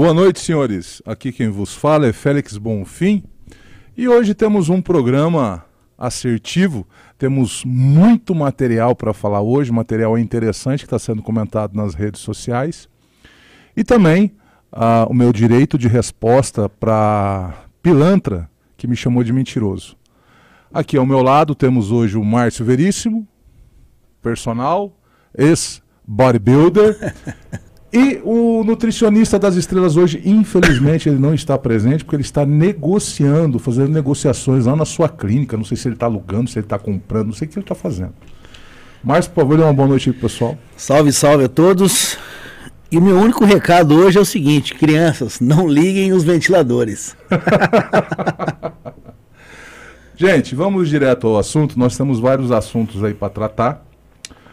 Boa noite, senhores. Aqui quem vos fala é Félix Bonfim e hoje temos um programa assertivo. Temos muito material para falar hoje, material interessante que está sendo comentado nas redes sociais. E também ah, o meu direito de resposta para pilantra que me chamou de mentiroso. Aqui ao meu lado temos hoje o Márcio Veríssimo, personal, ex-bodybuilder. E o nutricionista das estrelas hoje, infelizmente, ele não está presente porque ele está negociando, fazendo negociações lá na sua clínica. Não sei se ele está alugando, se ele está comprando, não sei o que ele está fazendo. Mas, por favor, dê uma boa noite para pessoal. Salve, salve a todos. E o meu único recado hoje é o seguinte: crianças, não liguem os ventiladores. Gente, vamos direto ao assunto. Nós temos vários assuntos aí para tratar.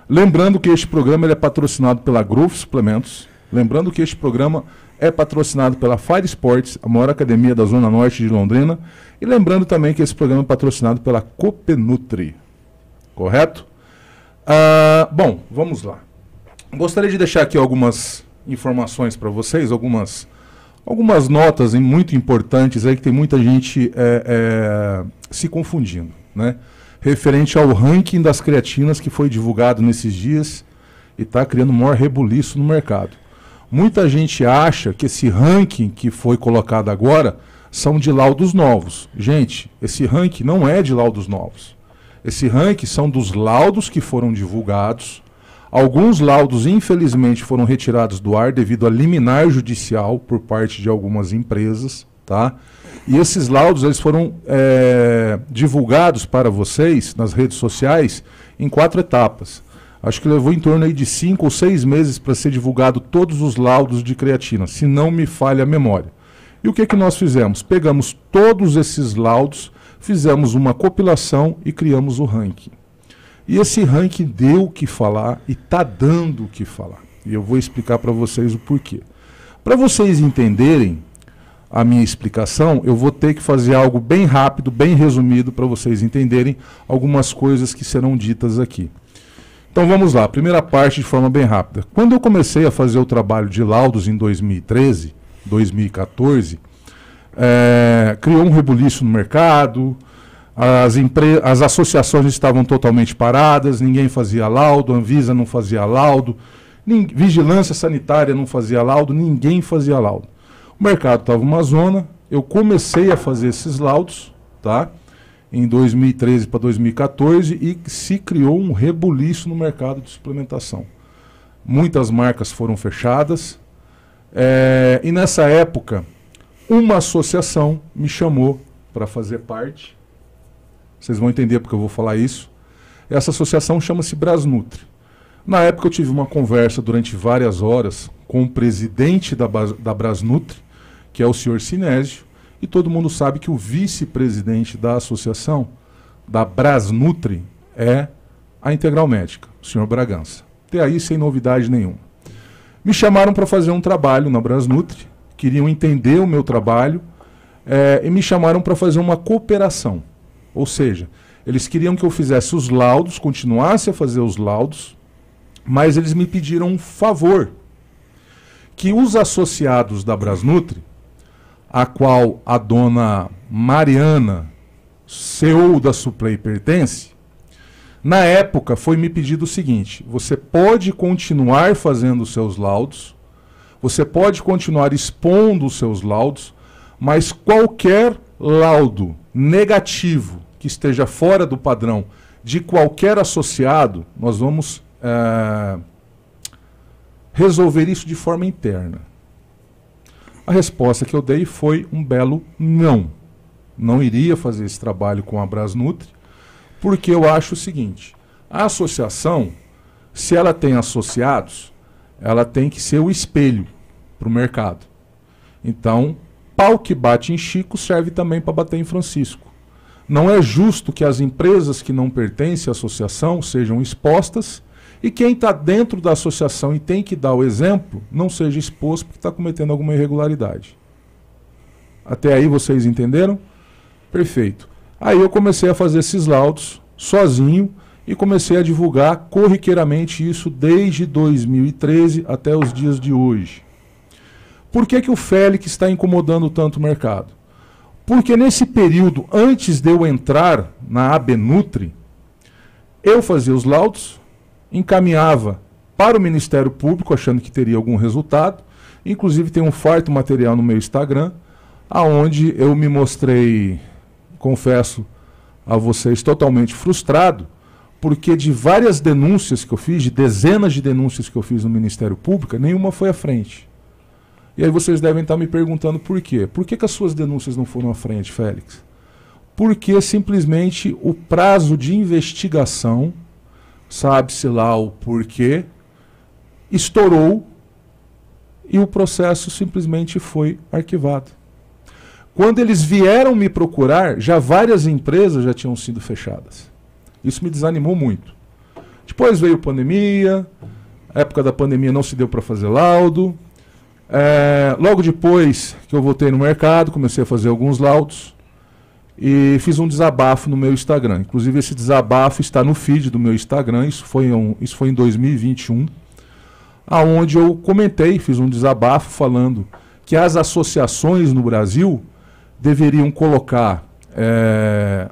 Lembrando que este programa é patrocinado pela Groove Suplementos. Lembrando que este programa é patrocinado pela Fire Sports, a maior academia da Zona Norte de Londrina. E lembrando também que esse programa é patrocinado pela Copenutri. Correto? Ah, bom, vamos lá. Gostaria de deixar aqui algumas informações para vocês, algumas, algumas notas muito importantes aí que tem muita gente é, é, se confundindo, né? referente ao ranking das creatinas que foi divulgado nesses dias e está criando maior rebuliço no mercado. Muita gente acha que esse ranking que foi colocado agora são de laudos novos. Gente, esse ranking não é de laudos novos. Esse ranking são dos laudos que foram divulgados. Alguns laudos, infelizmente, foram retirados do ar devido a liminar judicial por parte de algumas empresas, tá? E esses laudos eles foram é, divulgados para vocês nas redes sociais em quatro etapas. Acho que levou em torno de cinco ou seis meses para ser divulgado todos os laudos de creatina, se não me falha a memória. E o que, é que nós fizemos? Pegamos todos esses laudos, fizemos uma compilação e criamos o ranking. E esse ranking deu o que falar e está dando o que falar. E eu vou explicar para vocês o porquê. Para vocês entenderem, a minha explicação, eu vou ter que fazer algo bem rápido, bem resumido, para vocês entenderem algumas coisas que serão ditas aqui. Então vamos lá, primeira parte de forma bem rápida. Quando eu comecei a fazer o trabalho de laudos em 2013, 2014, é, criou um rebuliço no mercado, as, as associações estavam totalmente paradas, ninguém fazia laudo, a Anvisa não fazia laudo, vigilância sanitária não fazia laudo, ninguém fazia laudo. O mercado estava uma zona. Eu comecei a fazer esses laudos, tá? Em 2013 para 2014 e se criou um rebuliço no mercado de suplementação. Muitas marcas foram fechadas. É, e nessa época, uma associação me chamou para fazer parte. Vocês vão entender porque eu vou falar isso. Essa associação chama-se Brasnutri. Na época eu tive uma conversa durante várias horas com o presidente da, da Brasnutri, que é o senhor Sinésio, e todo mundo sabe que o vice-presidente da associação, da Brasnutri, é a Integral Médica, o senhor Bragança. Até aí sem novidade nenhuma. Me chamaram para fazer um trabalho na Brasnutri, queriam entender o meu trabalho é, e me chamaram para fazer uma cooperação. Ou seja, eles queriam que eu fizesse os laudos, continuasse a fazer os laudos, mas eles me pediram um favor: que os associados da Brasnutri a qual a dona Mariana, CEO da Suplay, pertence, na época foi me pedido o seguinte: você pode continuar fazendo os seus laudos, você pode continuar expondo os seus laudos, mas qualquer laudo negativo que esteja fora do padrão de qualquer associado, nós vamos é, resolver isso de forma interna. A resposta que eu dei foi um belo não. Não iria fazer esse trabalho com a Brasnutri, porque eu acho o seguinte: a associação, se ela tem associados, ela tem que ser o espelho para o mercado. Então, pau que bate em Chico serve também para bater em Francisco. Não é justo que as empresas que não pertencem à associação sejam expostas e quem está dentro da associação e tem que dar o exemplo, não seja exposto porque está cometendo alguma irregularidade. Até aí vocês entenderam? Perfeito. Aí eu comecei a fazer esses laudos sozinho e comecei a divulgar corriqueiramente isso desde 2013 até os dias de hoje. Por que, que o Félix está incomodando tanto o mercado? Porque nesse período, antes de eu entrar na Abenutri, eu fazia os laudos, encaminhava para o Ministério Público, achando que teria algum resultado. Inclusive tem um farto material no meu Instagram, aonde eu me mostrei, confesso a vocês, totalmente frustrado, porque de várias denúncias que eu fiz, de dezenas de denúncias que eu fiz no Ministério Público, nenhuma foi à frente. E aí vocês devem estar me perguntando por quê. Por que, que as suas denúncias não foram à frente, Félix? Porque simplesmente o prazo de investigação sabe-se lá o porquê, estourou e o processo simplesmente foi arquivado. Quando eles vieram me procurar, já várias empresas já tinham sido fechadas. Isso me desanimou muito. Depois veio pandemia, época da pandemia não se deu para fazer laudo. É, logo depois que eu voltei no mercado, comecei a fazer alguns laudos e fiz um desabafo no meu Instagram. Inclusive, esse desabafo está no feed do meu Instagram, isso foi, um, isso foi em 2021, aonde eu comentei, fiz um desabafo falando que as associações no Brasil deveriam colocar é,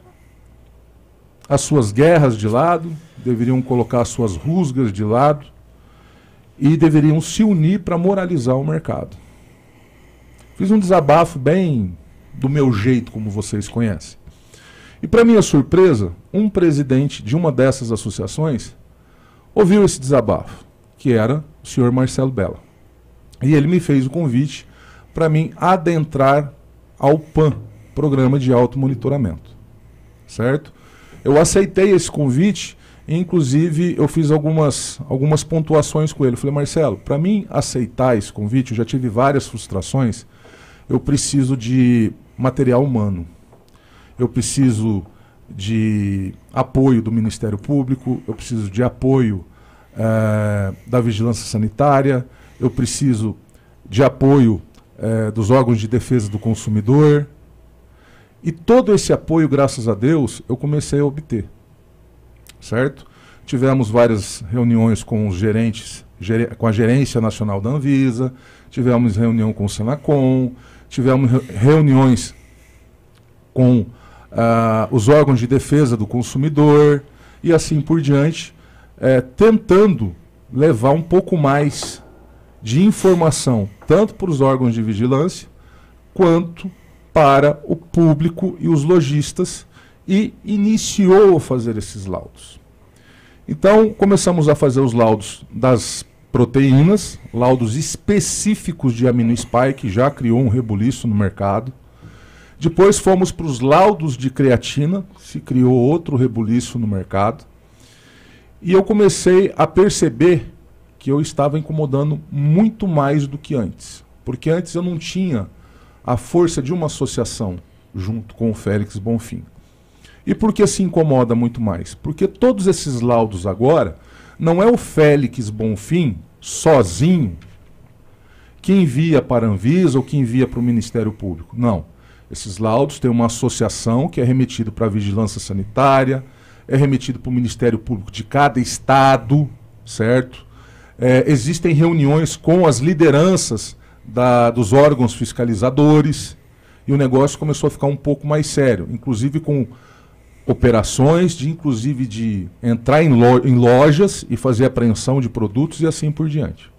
as suas guerras de lado, deveriam colocar as suas rusgas de lado e deveriam se unir para moralizar o mercado. Fiz um desabafo bem do meu jeito como vocês conhecem. E para minha surpresa, um presidente de uma dessas associações ouviu esse desabafo, que era o senhor Marcelo Bella. E ele me fez o convite para mim adentrar ao PAN, Programa de Automonitoramento. Certo? Eu aceitei esse convite e, inclusive, eu fiz algumas, algumas pontuações com ele. Eu falei, Marcelo, para mim aceitar esse convite, eu já tive várias frustrações, eu preciso de material humano. Eu preciso de apoio do Ministério Público, eu preciso de apoio eh, da Vigilância Sanitária, eu preciso de apoio eh, dos órgãos de defesa do consumidor. E todo esse apoio, graças a Deus, eu comecei a obter. Certo? Tivemos várias reuniões com os gerentes, com a Gerência Nacional da Anvisa, tivemos reunião com o Senacom, tivemos reuniões com uh, os órgãos de defesa do consumidor e assim por diante, é, tentando levar um pouco mais de informação, tanto para os órgãos de vigilância, quanto para o público e os lojistas, e iniciou a fazer esses laudos. Então, começamos a fazer os laudos das proteínas, laudos específicos de amino spike já criou um rebuliço no mercado. Depois fomos para os laudos de creatina, se criou outro rebuliço no mercado. E eu comecei a perceber que eu estava incomodando muito mais do que antes. Porque antes eu não tinha a força de uma associação junto com o Félix Bonfim. E por que se incomoda muito mais? Porque todos esses laudos agora não é o Félix Bonfim sozinho que envia para a Anvisa ou que envia para o Ministério Público. Não. Esses laudos têm uma associação que é remetido para a Vigilância Sanitária, é remetido para o Ministério Público de cada estado, certo? É, existem reuniões com as lideranças da, dos órgãos fiscalizadores e o negócio começou a ficar um pouco mais sério, inclusive com operações, de inclusive de entrar em, lo em lojas e fazer apreensão de produtos e assim por diante.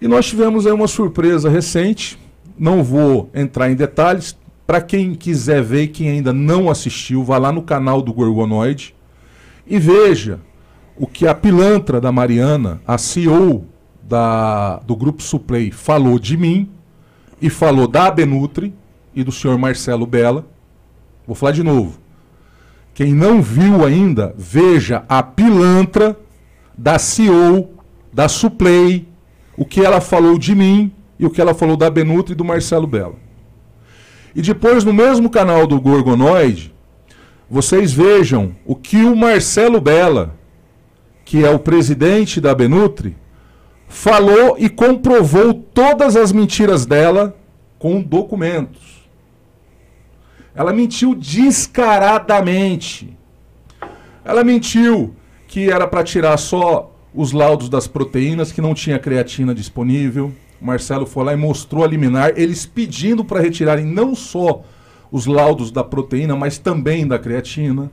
E nós tivemos aí uma surpresa recente, não vou entrar em detalhes, para quem quiser ver, quem ainda não assistiu, vá lá no canal do Gorgonoid e veja o que a pilantra da Mariana, a CEO da, do Grupo Suplay, falou de mim e falou da Abenutri e do senhor Marcelo Bela. Vou falar de novo. Quem não viu ainda, veja a pilantra da CEO, da Suplay, o que ela falou de mim e o que ela falou da Benutri e do Marcelo Bela. E depois, no mesmo canal do Gorgonoid, vocês vejam o que o Marcelo Bela, que é o presidente da Benutri, falou e comprovou todas as mentiras dela com documentos. Ela mentiu descaradamente. Ela mentiu que era para tirar só os laudos das proteínas, que não tinha creatina disponível. O Marcelo foi lá e mostrou a liminar, eles pedindo para retirarem não só os laudos da proteína, mas também da creatina.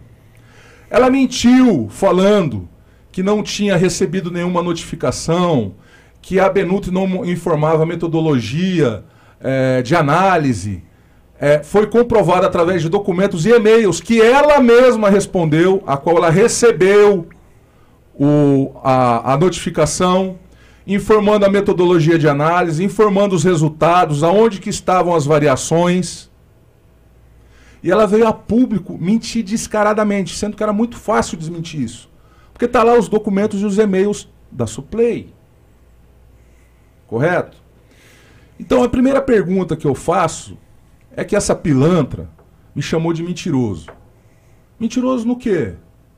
Ela mentiu falando que não tinha recebido nenhuma notificação, que a Benuto não informava a metodologia é, de análise é, foi comprovado através de documentos e e-mails que ela mesma respondeu, a qual ela recebeu o, a, a notificação, informando a metodologia de análise, informando os resultados, aonde que estavam as variações. E ela veio a público mentir descaradamente, sendo que era muito fácil desmentir isso. Porque está lá os documentos e os e-mails da Suplay. Correto? Então a primeira pergunta que eu faço é que essa pilantra me chamou de mentiroso. Mentiroso no quê,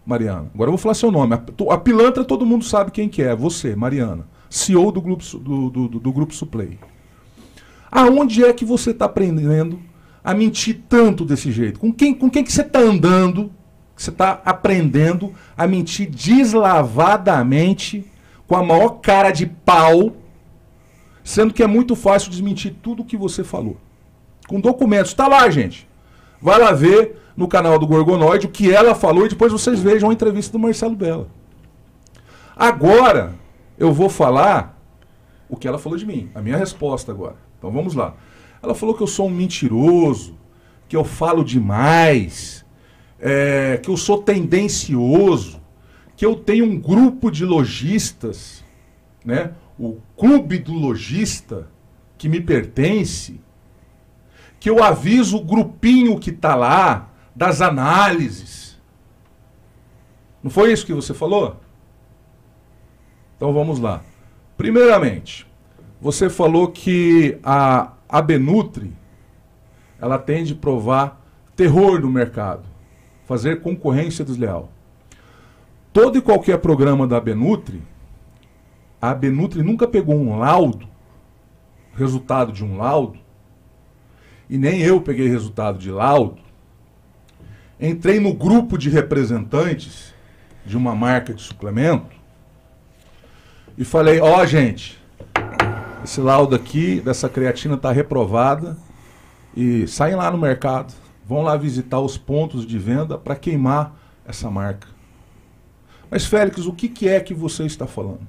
Mariana? Agora eu vou falar seu nome. A, a pilantra todo mundo sabe quem que é. Você, Mariana. CEO do Grupo, do, do, do grupo Suplay. Aonde é que você está aprendendo a mentir tanto desse jeito? Com quem, com quem que você está andando? Que você está aprendendo a mentir deslavadamente, com a maior cara de pau, sendo que é muito fácil desmentir tudo o que você falou com documentos. Está lá, gente. Vai lá ver no canal do Gorgonoide o que ela falou e depois vocês vejam a entrevista do Marcelo Bela. Agora eu vou falar o que ela falou de mim, a minha resposta agora. Então vamos lá. Ela falou que eu sou um mentiroso, que eu falo demais, é, que eu sou tendencioso, que eu tenho um grupo de lojistas, né? O clube do lojista que me pertence que eu aviso o grupinho que está lá das análises. Não foi isso que você falou? Então vamos lá. Primeiramente, você falou que a Abenutri ela tende a provar terror no mercado, fazer concorrência desleal. Todo e qualquer programa da Abenutri, a Abenutri nunca pegou um laudo, resultado de um laudo, e nem eu peguei resultado de laudo, entrei no grupo de representantes de uma marca de suplemento e falei: Ó, oh, gente, esse laudo aqui dessa creatina está reprovada e saem lá no mercado, vão lá visitar os pontos de venda para queimar essa marca. Mas Félix, o que, que é que você está falando?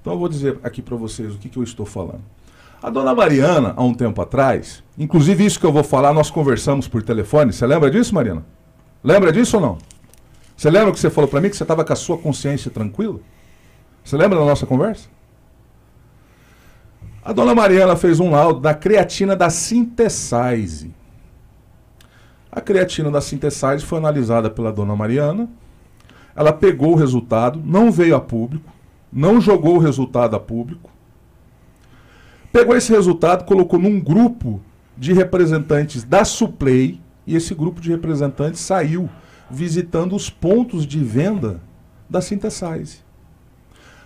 Então eu vou dizer aqui para vocês o que, que eu estou falando. A dona Mariana, há um tempo atrás, inclusive isso que eu vou falar, nós conversamos por telefone. Você lembra disso, Mariana? Lembra disso ou não? Você lembra que você falou para mim que você estava com a sua consciência tranquila? Você lembra da nossa conversa? A dona Mariana fez um laudo da creatina da Sintesize. A creatina da Sintesize foi analisada pela dona Mariana. Ela pegou o resultado, não veio a público, não jogou o resultado a público Pegou esse resultado, colocou num grupo de representantes da Suplay, e esse grupo de representantes saiu visitando os pontos de venda da Synthesize.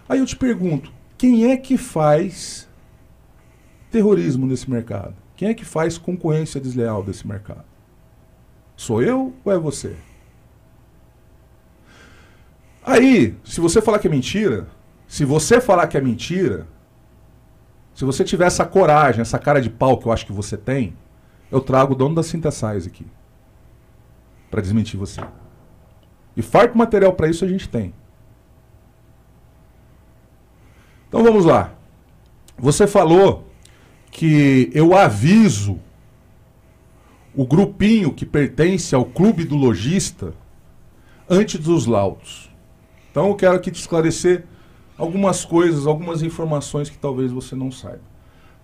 Aí eu te pergunto, quem é que faz terrorismo nesse mercado? Quem é que faz concorrência desleal desse mercado? Sou eu ou é você? Aí, se você falar que é mentira, se você falar que é mentira, se você tiver essa coragem, essa cara de pau que eu acho que você tem, eu trago o dono da Synthesize aqui. para desmentir você. E farto material para isso a gente tem. Então vamos lá. Você falou que eu aviso o grupinho que pertence ao clube do lojista antes dos laudos. Então eu quero aqui te esclarecer algumas coisas, algumas informações que talvez você não saiba.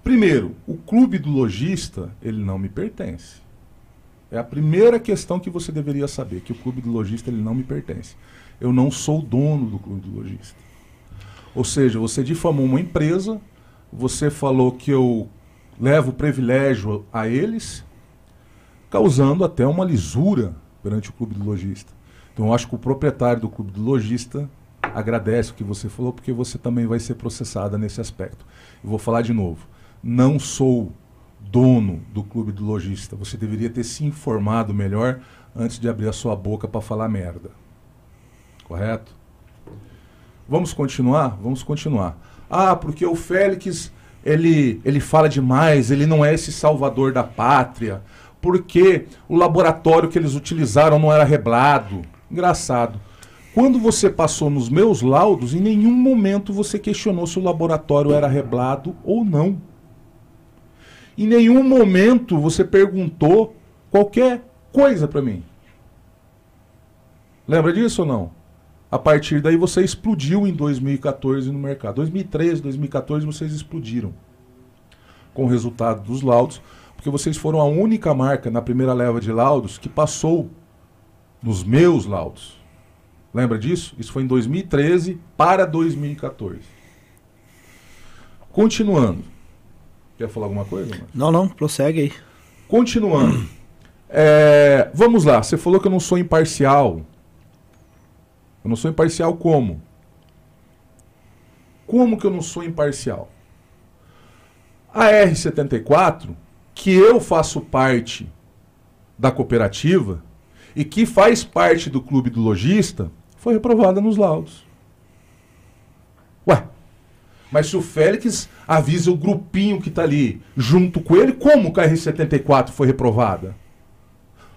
Primeiro, o clube do lojista, ele não me pertence. É a primeira questão que você deveria saber, que o clube do lojista ele não me pertence. Eu não sou dono do clube do lojista. Ou seja, você difamou uma empresa, você falou que eu levo privilégio a eles, causando até uma lisura perante o clube do lojista. Então eu acho que o proprietário do clube do lojista agradece o que você falou, porque você também vai ser processada nesse aspecto. vou falar de novo. Não sou dono do clube do lojista. Você deveria ter se informado melhor antes de abrir a sua boca para falar merda. Correto? Vamos continuar? Vamos continuar. Ah, porque o Félix, ele, ele fala demais, ele não é esse salvador da pátria. Porque o laboratório que eles utilizaram não era reblado. Engraçado. Quando você passou nos meus laudos, em nenhum momento você questionou se o laboratório era reblado ou não. Em nenhum momento você perguntou qualquer coisa para mim. Lembra disso ou não? A partir daí você explodiu em 2014 no mercado. 2013, 2014 vocês explodiram. Com o resultado dos laudos, porque vocês foram a única marca na primeira leva de laudos que passou nos meus laudos. Lembra disso? Isso foi em 2013 para 2014. Continuando. Quer falar alguma coisa? Não, não, prossegue aí. Continuando. É, vamos lá, você falou que eu não sou imparcial. Eu não sou imparcial como? Como que eu não sou imparcial? A R74, que eu faço parte da cooperativa e que faz parte do clube do lojista, foi reprovada nos laudos. Ué, mas se o Félix avisa o grupinho que está ali junto com ele, como o KR-74 foi reprovada?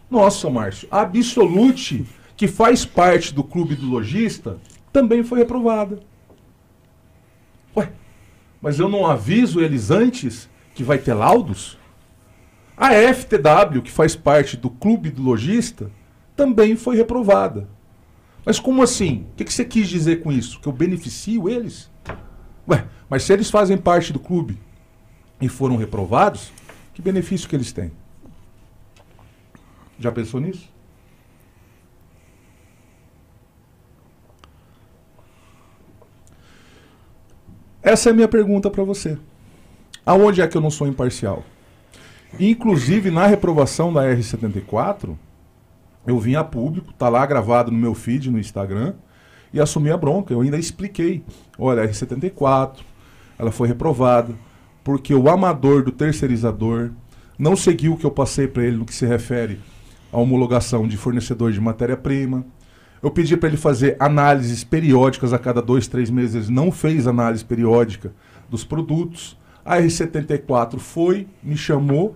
Nossa, Márcio, a Absolute, que faz parte do clube do lojista, também foi reprovada. Ué, mas eu não aviso eles antes que vai ter laudos? A FTW, que faz parte do clube do lojista, também foi reprovada. Mas como assim? O que, que você quis dizer com isso? Que eu beneficio eles? Ué, mas se eles fazem parte do clube e foram reprovados, que benefício que eles têm? Já pensou nisso? Essa é a minha pergunta para você. Aonde é que eu não sou imparcial? Inclusive, na reprovação da R74, eu vim a público, tá lá gravado no meu feed, no Instagram, e assumi a bronca. Eu ainda expliquei. Olha, a R74, ela foi reprovada, porque o amador do terceirizador não seguiu o que eu passei para ele no que se refere à homologação de fornecedor de matéria-prima. Eu pedi para ele fazer análises periódicas a cada dois, três meses. Ele não fez análise periódica dos produtos. A R74 foi, me chamou,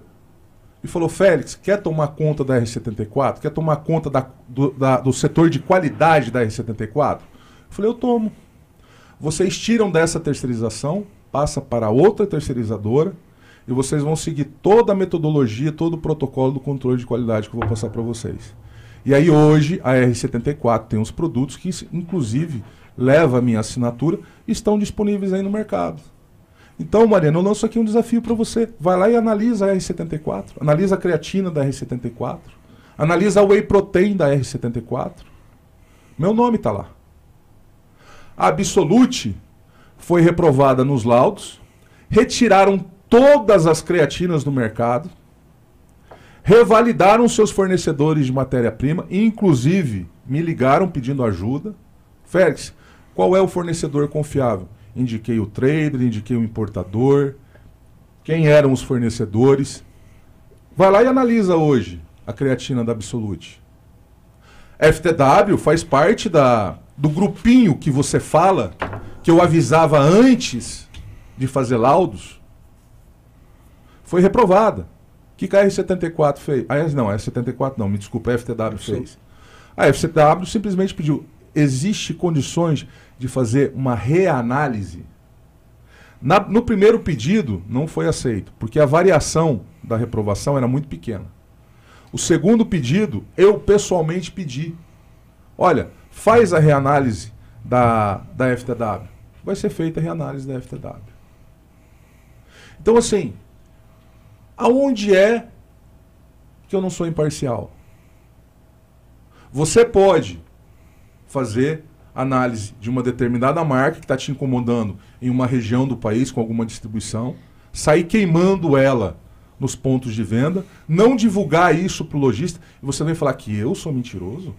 e falou: Félix, quer tomar conta da R74? Quer tomar conta da, do, da, do setor de qualidade da R74? Eu falei: eu tomo. Vocês tiram dessa terceirização, passa para outra terceirizadora e vocês vão seguir toda a metodologia, todo o protocolo do controle de qualidade que eu vou passar para vocês. E aí hoje a R74 tem uns produtos que inclusive leva a minha assinatura e estão disponíveis aí no mercado. Então, Mariana, eu lanço aqui um desafio para você. Vai lá e analisa a R74, analisa a creatina da R74, analisa a whey protein da R74. Meu nome está lá. A Absolute foi reprovada nos laudos, retiraram todas as creatinas do mercado, revalidaram seus fornecedores de matéria-prima, inclusive me ligaram pedindo ajuda. Félix, qual é o fornecedor confiável? indiquei o trader, indiquei o importador, quem eram os fornecedores. Vai lá e analisa hoje a creatina da Absolute. FTW faz parte da, do grupinho que você fala, que eu avisava antes de fazer laudos. Foi reprovada. O que, que a R74 fez? Ah, não, a R74 não, me desculpa, a FTW fez. A FTW simplesmente pediu existe condições de fazer uma reanálise? Na, no primeiro pedido, não foi aceito, porque a variação da reprovação era muito pequena. O segundo pedido, eu pessoalmente pedi. Olha, faz a reanálise da, da FTW. Vai ser feita a reanálise da FTW. Então, assim, aonde é que eu não sou imparcial? Você pode fazer análise de uma determinada marca que está te incomodando em uma região do país com alguma distribuição, sair queimando ela nos pontos de venda, não divulgar isso para o lojista e você vem falar que eu sou mentiroso?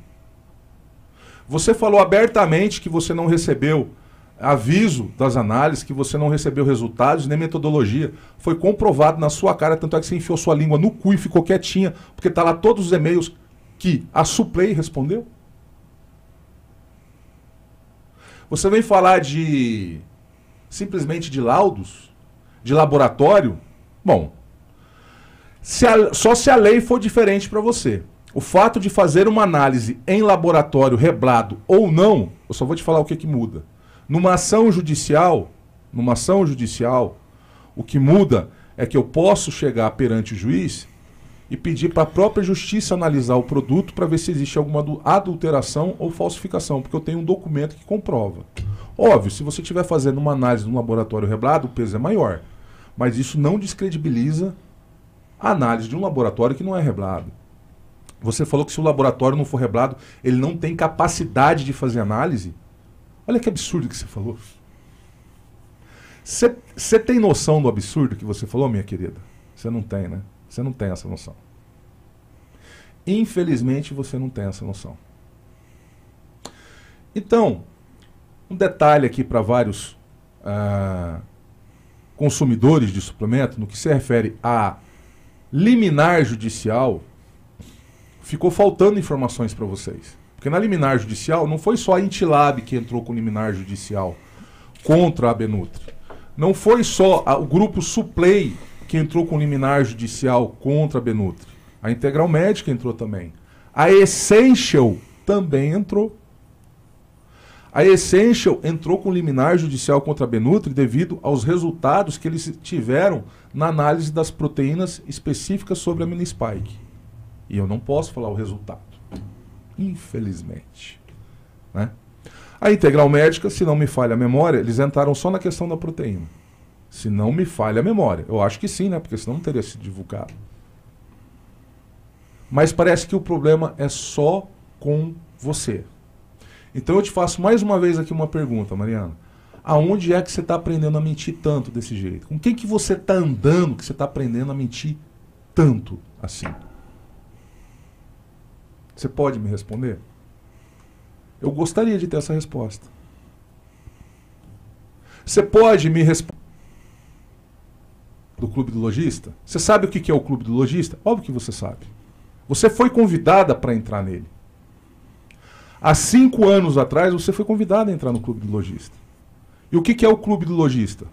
Você falou abertamente que você não recebeu aviso das análises, que você não recebeu resultados nem metodologia. Foi comprovado na sua cara, tanto é que você enfiou sua língua no cu e ficou quietinha, porque está lá todos os e-mails que a Suplay respondeu. Você vem falar de simplesmente de laudos, de laboratório? Bom, se a, só se a lei for diferente para você. O fato de fazer uma análise em laboratório reblado ou não, eu só vou te falar o que, que muda. Numa ação judicial, numa ação judicial, o que muda é que eu posso chegar perante o juiz e pedir para a própria justiça analisar o produto para ver se existe alguma adulteração ou falsificação, porque eu tenho um documento que comprova. Óbvio, se você estiver fazendo uma análise no laboratório reblado, o peso é maior. Mas isso não descredibiliza a análise de um laboratório que não é reblado. Você falou que se o laboratório não for reblado, ele não tem capacidade de fazer análise? Olha que absurdo que você falou. Você tem noção do absurdo que você falou, minha querida? Você não tem, né? Você não tem essa noção. Infelizmente, você não tem essa noção. Então, um detalhe aqui para vários ah, consumidores de suplemento, no que se refere a liminar judicial, ficou faltando informações para vocês. Porque na liminar judicial, não foi só a Intilab que entrou com liminar judicial contra a Benutri. Não foi só a, o grupo Suplay que entrou com liminar judicial contra a Benutri. A Integral Médica entrou também. A Essential também entrou. A Essential entrou com liminar judicial contra a Benutri devido aos resultados que eles tiveram na análise das proteínas específicas sobre a minispike. E eu não posso falar o resultado. Infelizmente. Né? A Integral Médica, se não me falha a memória, eles entraram só na questão da proteína. Se não me falha a memória. Eu acho que sim, né? Porque senão não teria sido divulgado. Mas parece que o problema é só com você. Então eu te faço mais uma vez aqui uma pergunta, Mariana. Aonde é que você está aprendendo a mentir tanto desse jeito? Com quem que você está andando que você está aprendendo a mentir tanto assim? Você pode me responder? Eu gostaria de ter essa resposta. Você pode me responder? do Clube do Lojista? Você sabe o que é o Clube do Lojista? Óbvio que você sabe. Você foi convidada para entrar nele. Há cinco anos atrás, você foi convidada a entrar no Clube do Lojista. E o que é o Clube do Lojista?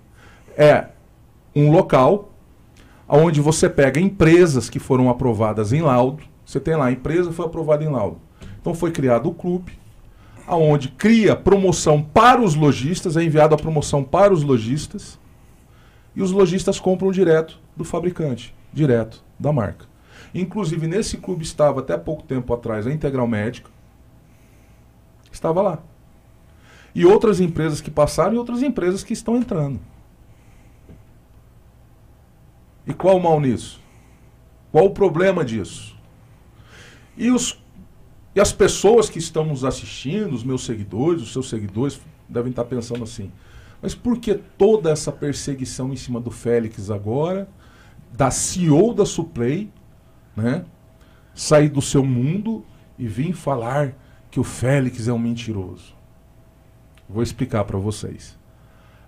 É um local onde você pega empresas que foram aprovadas em laudo. Você tem lá, a empresa foi aprovada em laudo. Então foi criado o clube, aonde cria promoção para os lojistas, é enviado a promoção para os lojistas e os lojistas compram direto do fabricante, direto da marca. Inclusive, nesse clube estava até pouco tempo atrás a Integral Médica, estava lá. E outras empresas que passaram e outras empresas que estão entrando. E qual o mal nisso? Qual o problema disso? E, os, e as pessoas que estão nos assistindo, os meus seguidores, os seus seguidores, devem estar pensando assim: mas por que toda essa perseguição em cima do Félix agora, da CEO da Suplay, né? Sair do seu mundo e vir falar que o Félix é um mentiroso? Vou explicar para vocês.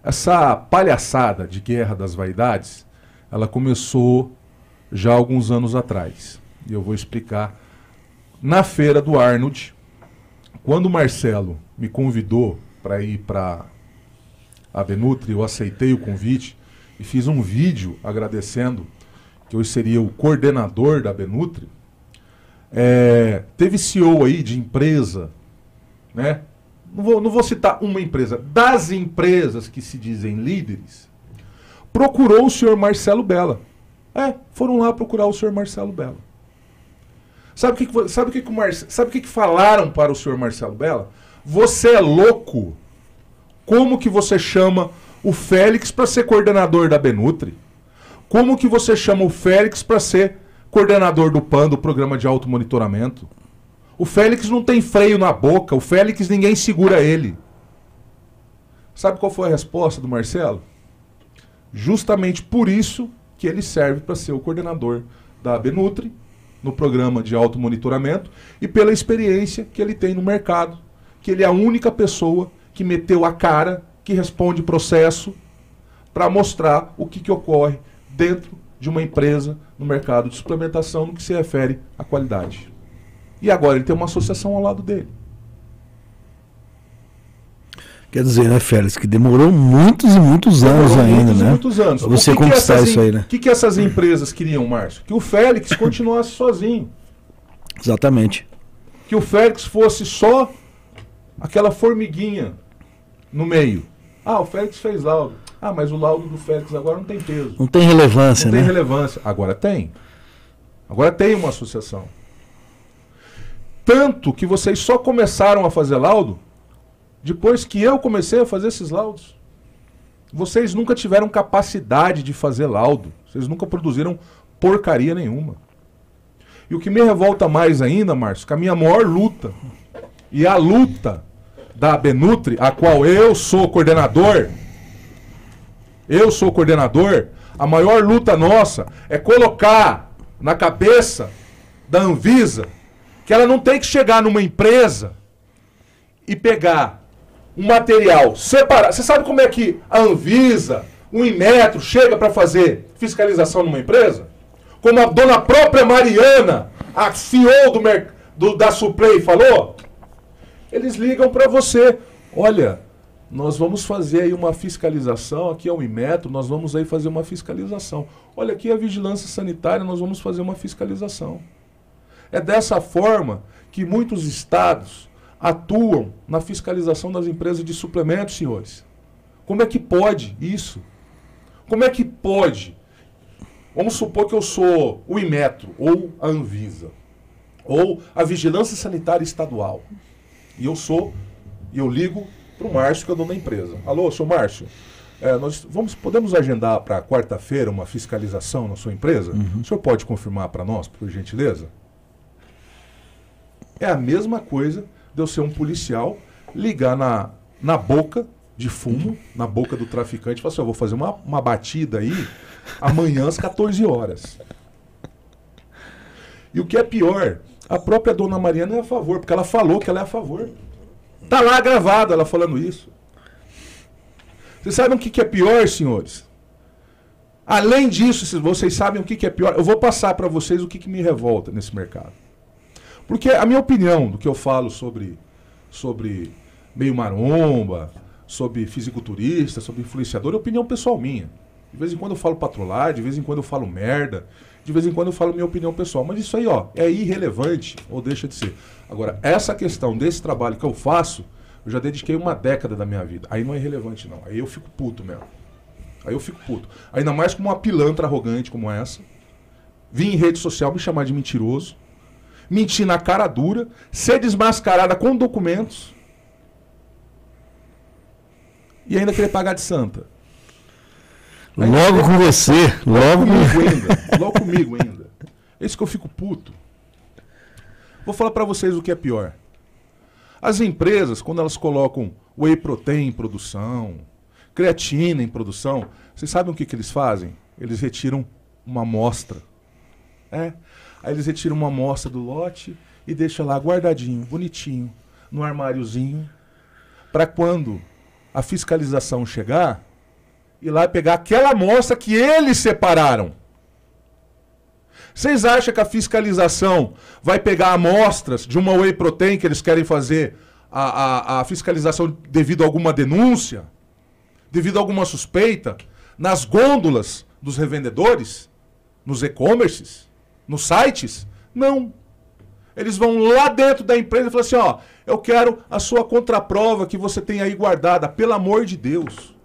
Essa palhaçada de guerra das vaidades, ela começou já alguns anos atrás. E eu vou explicar. Na feira do Arnold, quando o Marcelo me convidou para ir para a Benutri, eu aceitei o convite e fiz um vídeo agradecendo que eu seria o coordenador da Benutri. É, teve CEO aí de empresa, né? Não vou, não vou citar uma empresa, das empresas que se dizem líderes, procurou o senhor Marcelo Bela. É, foram lá procurar o senhor Marcelo Bela. Sabe o que, sabe que, que, Marce, sabe que, que falaram para o senhor Marcelo Bela? Você é louco. Como que você chama o Félix para ser coordenador da Benutri? Como que você chama o Félix para ser coordenador do PAN, do Programa de Automonitoramento? Monitoramento? O Félix não tem freio na boca, o Félix ninguém segura ele. Sabe qual foi a resposta do Marcelo? Justamente por isso que ele serve para ser o coordenador da Benutri, no programa de automonitoramento monitoramento, e pela experiência que ele tem no mercado, que ele é a única pessoa que meteu a cara, que responde processo, para mostrar o que, que ocorre dentro de uma empresa no mercado de suplementação no que se refere à qualidade. E agora ele tem uma associação ao lado dele. Quer dizer, né, Félix, que demorou muitos e muitos demorou anos muitos ainda, né? Muitos anos. Pra você que conquistar que isso aí, né? O que, que essas empresas queriam, Márcio? Que o Félix continuasse sozinho. Exatamente. Que o Félix fosse só aquela formiguinha no meio. Ah, o Félix fez laudo. Ah, mas o laudo do Félix agora não tem peso. Não tem relevância, não né? Não tem relevância. Agora tem. Agora tem uma associação. Tanto que vocês só começaram a fazer laudo depois que eu comecei a fazer esses laudos. Vocês nunca tiveram capacidade de fazer laudo. Vocês nunca produziram porcaria nenhuma. E o que me revolta mais ainda, Márcio, que a minha maior luta, e a luta da Benutri, a qual eu sou coordenador, eu sou coordenador, a maior luta nossa é colocar na cabeça da Anvisa que ela não tem que chegar numa empresa e pegar um material separado. Você sabe como é que a Anvisa, o Inmetro, chega para fazer fiscalização numa empresa? Como a dona própria Mariana, a CEO do, do da Suplay, falou, eles ligam para você. Olha, nós vamos fazer aí uma fiscalização, aqui é o Imetro, nós vamos aí fazer uma fiscalização. Olha, aqui é a vigilância sanitária, nós vamos fazer uma fiscalização. É dessa forma que muitos estados atuam na fiscalização das empresas de suplementos, senhores. Como é que pode isso? Como é que pode? Vamos supor que eu sou o Imetro ou a Anvisa ou a Vigilância Sanitária Estadual. E eu sou, e eu ligo para o Márcio, que é o dono da empresa. Alô, sou o Márcio, é, nós vamos, podemos agendar para quarta-feira uma fiscalização na sua empresa? Uhum. O senhor pode confirmar para nós, por gentileza? É a mesma coisa de eu ser um policial, ligar na, na boca de fumo, uhum. na boca do traficante, e falar assim, eu vou fazer uma, uma batida aí amanhã às 14 horas. E o que é pior, a própria dona Mariana é a favor, porque ela falou que ela é a favor. Tá lá gravado ela falando isso. Vocês sabem o que, que é pior, senhores? Além disso, vocês sabem o que, que é pior. Eu vou passar para vocês o que, que me revolta nesse mercado. Porque a minha opinião do que eu falo sobre, sobre meio maromba, sobre fisiculturista, sobre influenciador, é opinião pessoal minha. De vez em quando eu falo patrolar, de vez em quando eu falo merda, de vez em quando eu falo minha opinião pessoal, mas isso aí ó, é irrelevante ou deixa de ser. Agora, essa questão desse trabalho que eu faço, eu já dediquei uma década da minha vida. Aí não é irrelevante, não. Aí eu fico puto mesmo. Aí eu fico puto. Ainda mais com uma pilantra arrogante como essa. Vim em rede social me chamar de mentiroso. Mentir na cara dura. Ser desmascarada com documentos. E ainda querer pagar de santa. É logo com você. Logo, comigo ainda. Logo comigo ainda. É isso que eu fico puto. Vou falar para vocês o que é pior. As empresas, quando elas colocam whey protein em produção, creatina em produção, vocês sabem o que, que eles fazem? Eles retiram uma amostra. É. Aí eles retiram uma amostra do lote e deixam lá guardadinho, bonitinho, no armáriozinho, para quando a fiscalização chegar, ir lá pegar aquela amostra que eles separaram. Vocês acham que a fiscalização vai pegar amostras de uma whey protein que eles querem fazer a, a, a fiscalização devido a alguma denúncia? Devido a alguma suspeita? Nas gôndolas dos revendedores? Nos e-commerces? Nos sites? Não. Eles vão lá dentro da empresa e falam assim: ó, eu quero a sua contraprova que você tem aí guardada, pelo amor de Deus.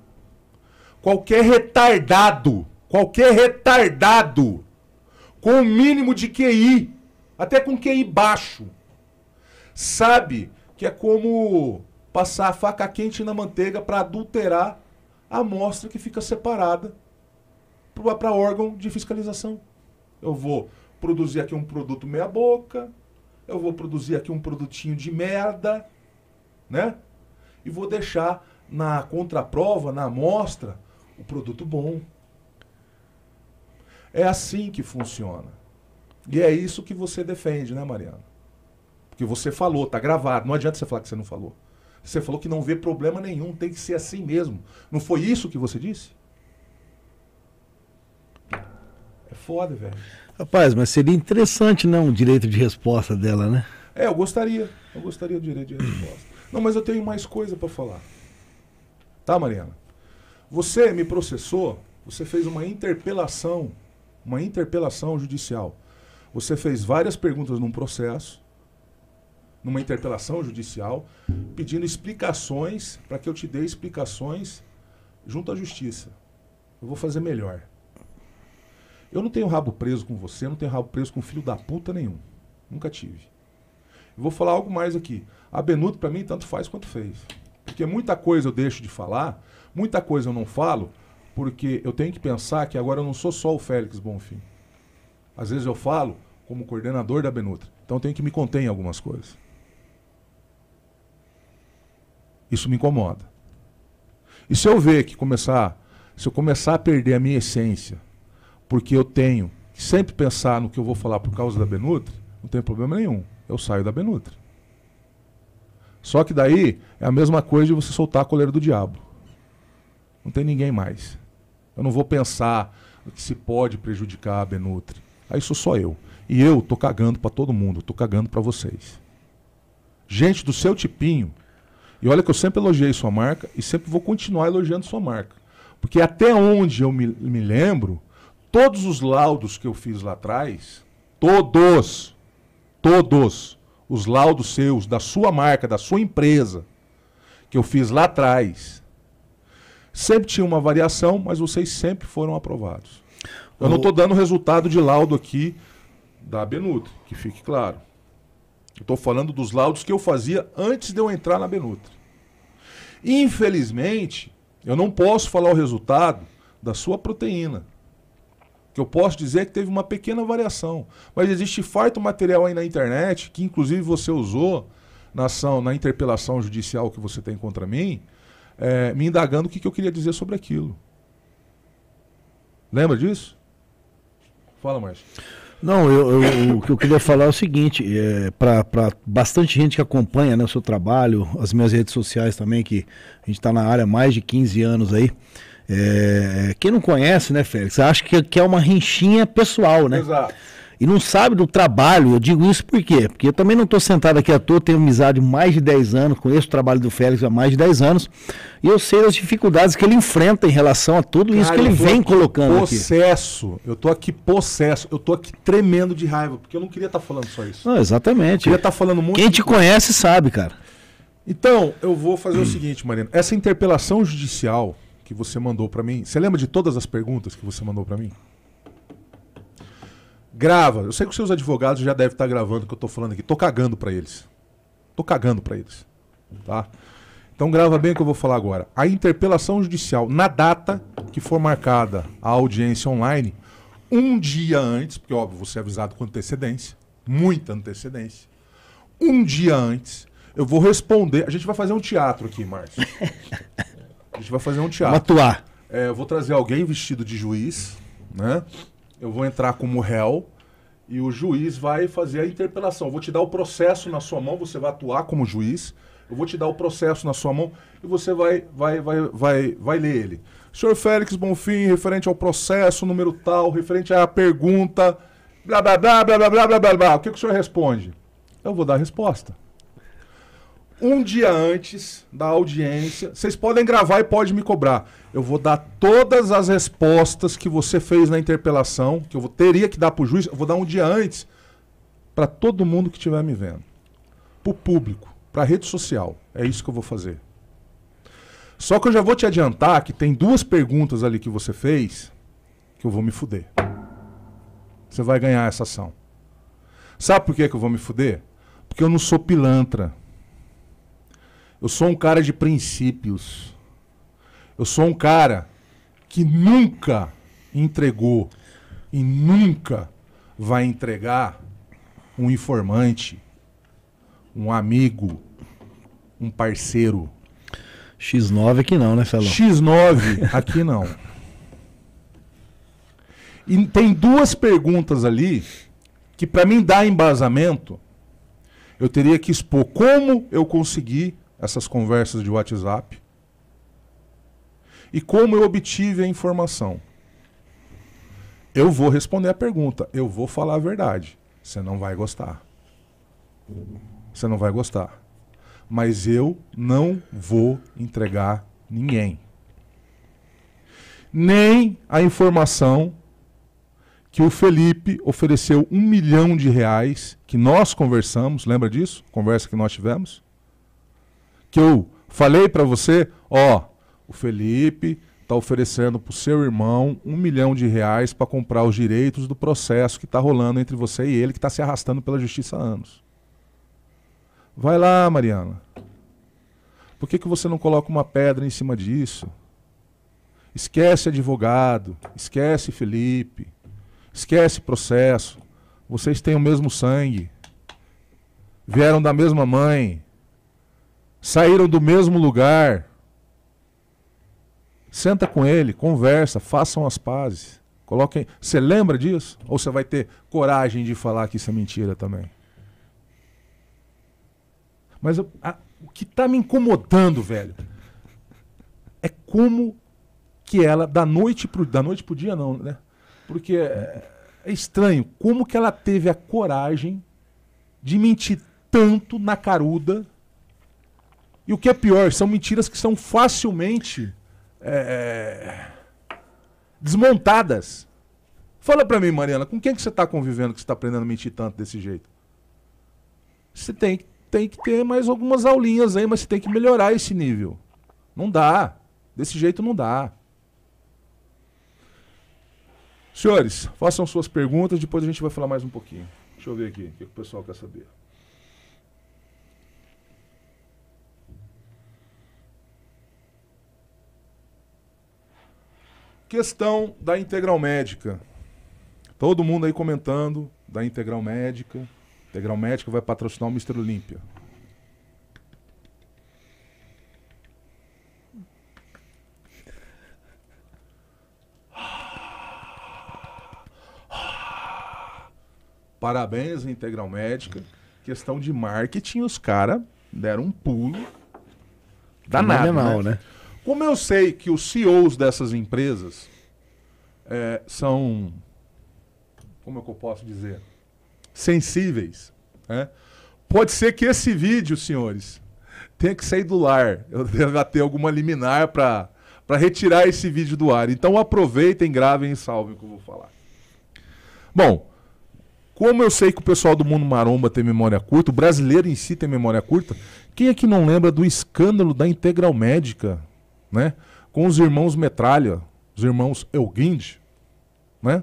Qualquer retardado, qualquer retardado, com o mínimo de QI, até com QI baixo, sabe que é como passar a faca quente na manteiga para adulterar a amostra que fica separada para órgão de fiscalização. Eu vou produzir aqui um produto meia boca, eu vou produzir aqui um produtinho de merda, né? E vou deixar na contraprova, na amostra, o produto bom. É assim que funciona. E é isso que você defende, né, Mariana? Porque você falou, tá gravado. Não adianta você falar que você não falou. Você falou que não vê problema nenhum, tem que ser assim mesmo. Não foi isso que você disse? É foda, velho. Rapaz, mas seria interessante, não, né, o direito de resposta dela, né? É, eu gostaria. Eu gostaria do direito de resposta. Não, mas eu tenho mais coisa para falar. Tá, Mariana? Você me processou, você fez uma interpelação, uma interpelação judicial. Você fez várias perguntas num processo, numa interpelação judicial, pedindo explicações para que eu te dê explicações junto à justiça. Eu vou fazer melhor. Eu não tenho rabo preso com você, não tenho rabo preso com filho da puta nenhum. Nunca tive. Eu vou falar algo mais aqui. A Benuto, para mim, tanto faz quanto fez. Porque muita coisa eu deixo de falar Muita coisa eu não falo, porque eu tenho que pensar que agora eu não sou só o Félix Bonfim. Às vezes eu falo como coordenador da Benutra. Então eu tenho que me conter em algumas coisas. Isso me incomoda. E se eu ver que começar, se eu começar a perder a minha essência, porque eu tenho que sempre pensar no que eu vou falar por causa da Benutre, não tem problema nenhum. Eu saio da Benutre. Só que daí é a mesma coisa de você soltar a coleira do diabo. Não tem ninguém mais. Eu não vou pensar que se pode prejudicar a Benutri. Aí ah, sou só eu. E eu tô cagando para todo mundo, tô cagando para vocês. Gente do seu tipinho. E olha que eu sempre elogiei sua marca e sempre vou continuar elogiando sua marca. Porque até onde eu me, me lembro, todos os laudos que eu fiz lá atrás, todos, todos os laudos seus, da sua marca, da sua empresa, que eu fiz lá atrás, Sempre tinha uma variação, mas vocês sempre foram aprovados. Eu o... não estou dando resultado de laudo aqui da Benutri, que fique claro. Estou falando dos laudos que eu fazia antes de eu entrar na Benutri. Infelizmente, eu não posso falar o resultado da sua proteína. Que eu posso dizer que teve uma pequena variação. Mas existe farto material aí na internet, que inclusive você usou na ação, na interpelação judicial que você tem contra mim, é, me indagando o que, que eu queria dizer sobre aquilo. Lembra disso? Fala, Márcio. Não, eu, eu, o que eu queria falar é o seguinte, é, para bastante gente que acompanha né, o seu trabalho, as minhas redes sociais também, que a gente está na área há mais de 15 anos aí. É, quem não conhece, né, Félix, acho que, que é uma rinchinha pessoal, né? Exato e não sabe do trabalho. Eu digo isso por quê? Porque eu também não estou sentado aqui à toa, tenho amizade mais de 10 anos, conheço o trabalho do Félix há mais de 10 anos, e eu sei as dificuldades que ele enfrenta em relação a tudo Cara, isso que ele vem colocando possesso. aqui. Eu estou aqui possesso, eu estou aqui tremendo de raiva, porque eu não queria estar tá falando só isso. Não, exatamente. Eu queria estar tá falando muito. Quem te conhece sabe, cara. Então, eu vou fazer hum. o seguinte, Marina. Essa interpelação judicial que você mandou para mim, você lembra de todas as perguntas que você mandou para mim? Grava. Eu sei que os seus advogados já devem estar gravando o que eu estou falando aqui. Estou cagando para eles. Estou cagando para eles. Tá? Então grava bem o que eu vou falar agora. A interpelação judicial, na data que for marcada a audiência online, um dia antes, porque óbvio, você é avisado com antecedência, muita antecedência. Um dia antes, eu vou responder. A gente vai fazer um teatro aqui, Márcio. A gente vai fazer um teatro. Vamos atuar. É, eu vou trazer alguém vestido de juiz, né? eu vou entrar como réu e o juiz vai fazer a interpelação. Eu vou te dar o processo na sua mão, você vai atuar como juiz. Eu vou te dar o processo na sua mão e você vai, vai, vai, vai, vai ler ele. Senhor Félix Bonfim, referente ao processo, número tal, referente à pergunta, blá, blá, blá, blá, blá, blá, blá, blá, blá. O que, que o senhor responde? Eu vou dar a resposta um dia antes da audiência. Vocês podem gravar e pode me cobrar. Eu vou dar todas as respostas que você fez na interpelação, que eu vou, teria que dar para o juiz, eu vou dar um dia antes para todo mundo que estiver me vendo. Para o público, para a rede social. É isso que eu vou fazer. Só que eu já vou te adiantar que tem duas perguntas ali que você fez que eu vou me fuder. Você vai ganhar essa ação. Sabe por que, que eu vou me fuder? Porque eu não sou pilantra. Eu sou um cara de princípios. Eu sou um cara que nunca entregou e nunca vai entregar um informante, um amigo, um parceiro. X9 aqui não, né, Felão? X9 aqui não. E tem duas perguntas ali que para mim dá embasamento, eu teria que expor como eu consegui essas conversas de WhatsApp e como eu obtive a informação. Eu vou responder a pergunta, eu vou falar a verdade. Você não vai gostar. Você não vai gostar. Mas eu não vou entregar ninguém. Nem a informação que o Felipe ofereceu um milhão de reais, que nós conversamos, lembra disso? Conversa que nós tivemos? que eu falei para você, ó, o Felipe está oferecendo para o seu irmão um milhão de reais para comprar os direitos do processo que está rolando entre você e ele, que está se arrastando pela justiça há anos. Vai lá, Mariana. Por que, que você não coloca uma pedra em cima disso? Esquece advogado, esquece Felipe, esquece processo. Vocês têm o mesmo sangue, vieram da mesma mãe, saíram do mesmo lugar. Senta com ele, conversa, façam as pazes. Coloquem. Você lembra disso? Ou você vai ter coragem de falar que isso é mentira também? Mas eu, a, o que está me incomodando, velho, é como que ela, da noite para da noite dia, não, né? Porque é, é estranho como que ela teve a coragem de mentir tanto na caruda e o que é pior, são mentiras que são facilmente é, é desmontadas. Fala para mim, Mariana, com quem que você está convivendo que você está aprendendo a mentir tanto desse jeito? Você tem, tem que ter mais algumas aulinhas aí, mas você tem que melhorar esse nível. Não dá. Desse jeito não dá. Senhores, façam suas perguntas, depois a gente vai falar mais um pouquinho. Deixa eu ver aqui o que o pessoal quer saber. Questão da integral médica. Todo mundo aí comentando da integral médica. Integral médica vai patrocinar o Mr. Olímpia. Parabéns, Integral Médica. Questão de marketing, os caras deram um pulo. Danado, não, é mal, né? né? Como eu sei que os CEOs dessas empresas é, são, como é que eu posso dizer, sensíveis, né? pode ser que esse vídeo, senhores, tenha que sair do lar. Eu devo ter alguma liminar para retirar esse vídeo do ar. Então aproveitem, gravem e salvem o que eu vou falar. Bom, como eu sei que o pessoal do mundo maromba tem memória curta, o brasileiro em si tem memória curta, quem é que não lembra do escândalo da Integral Médica? né? Com os irmãos Metralha, os irmãos Elguinde, né?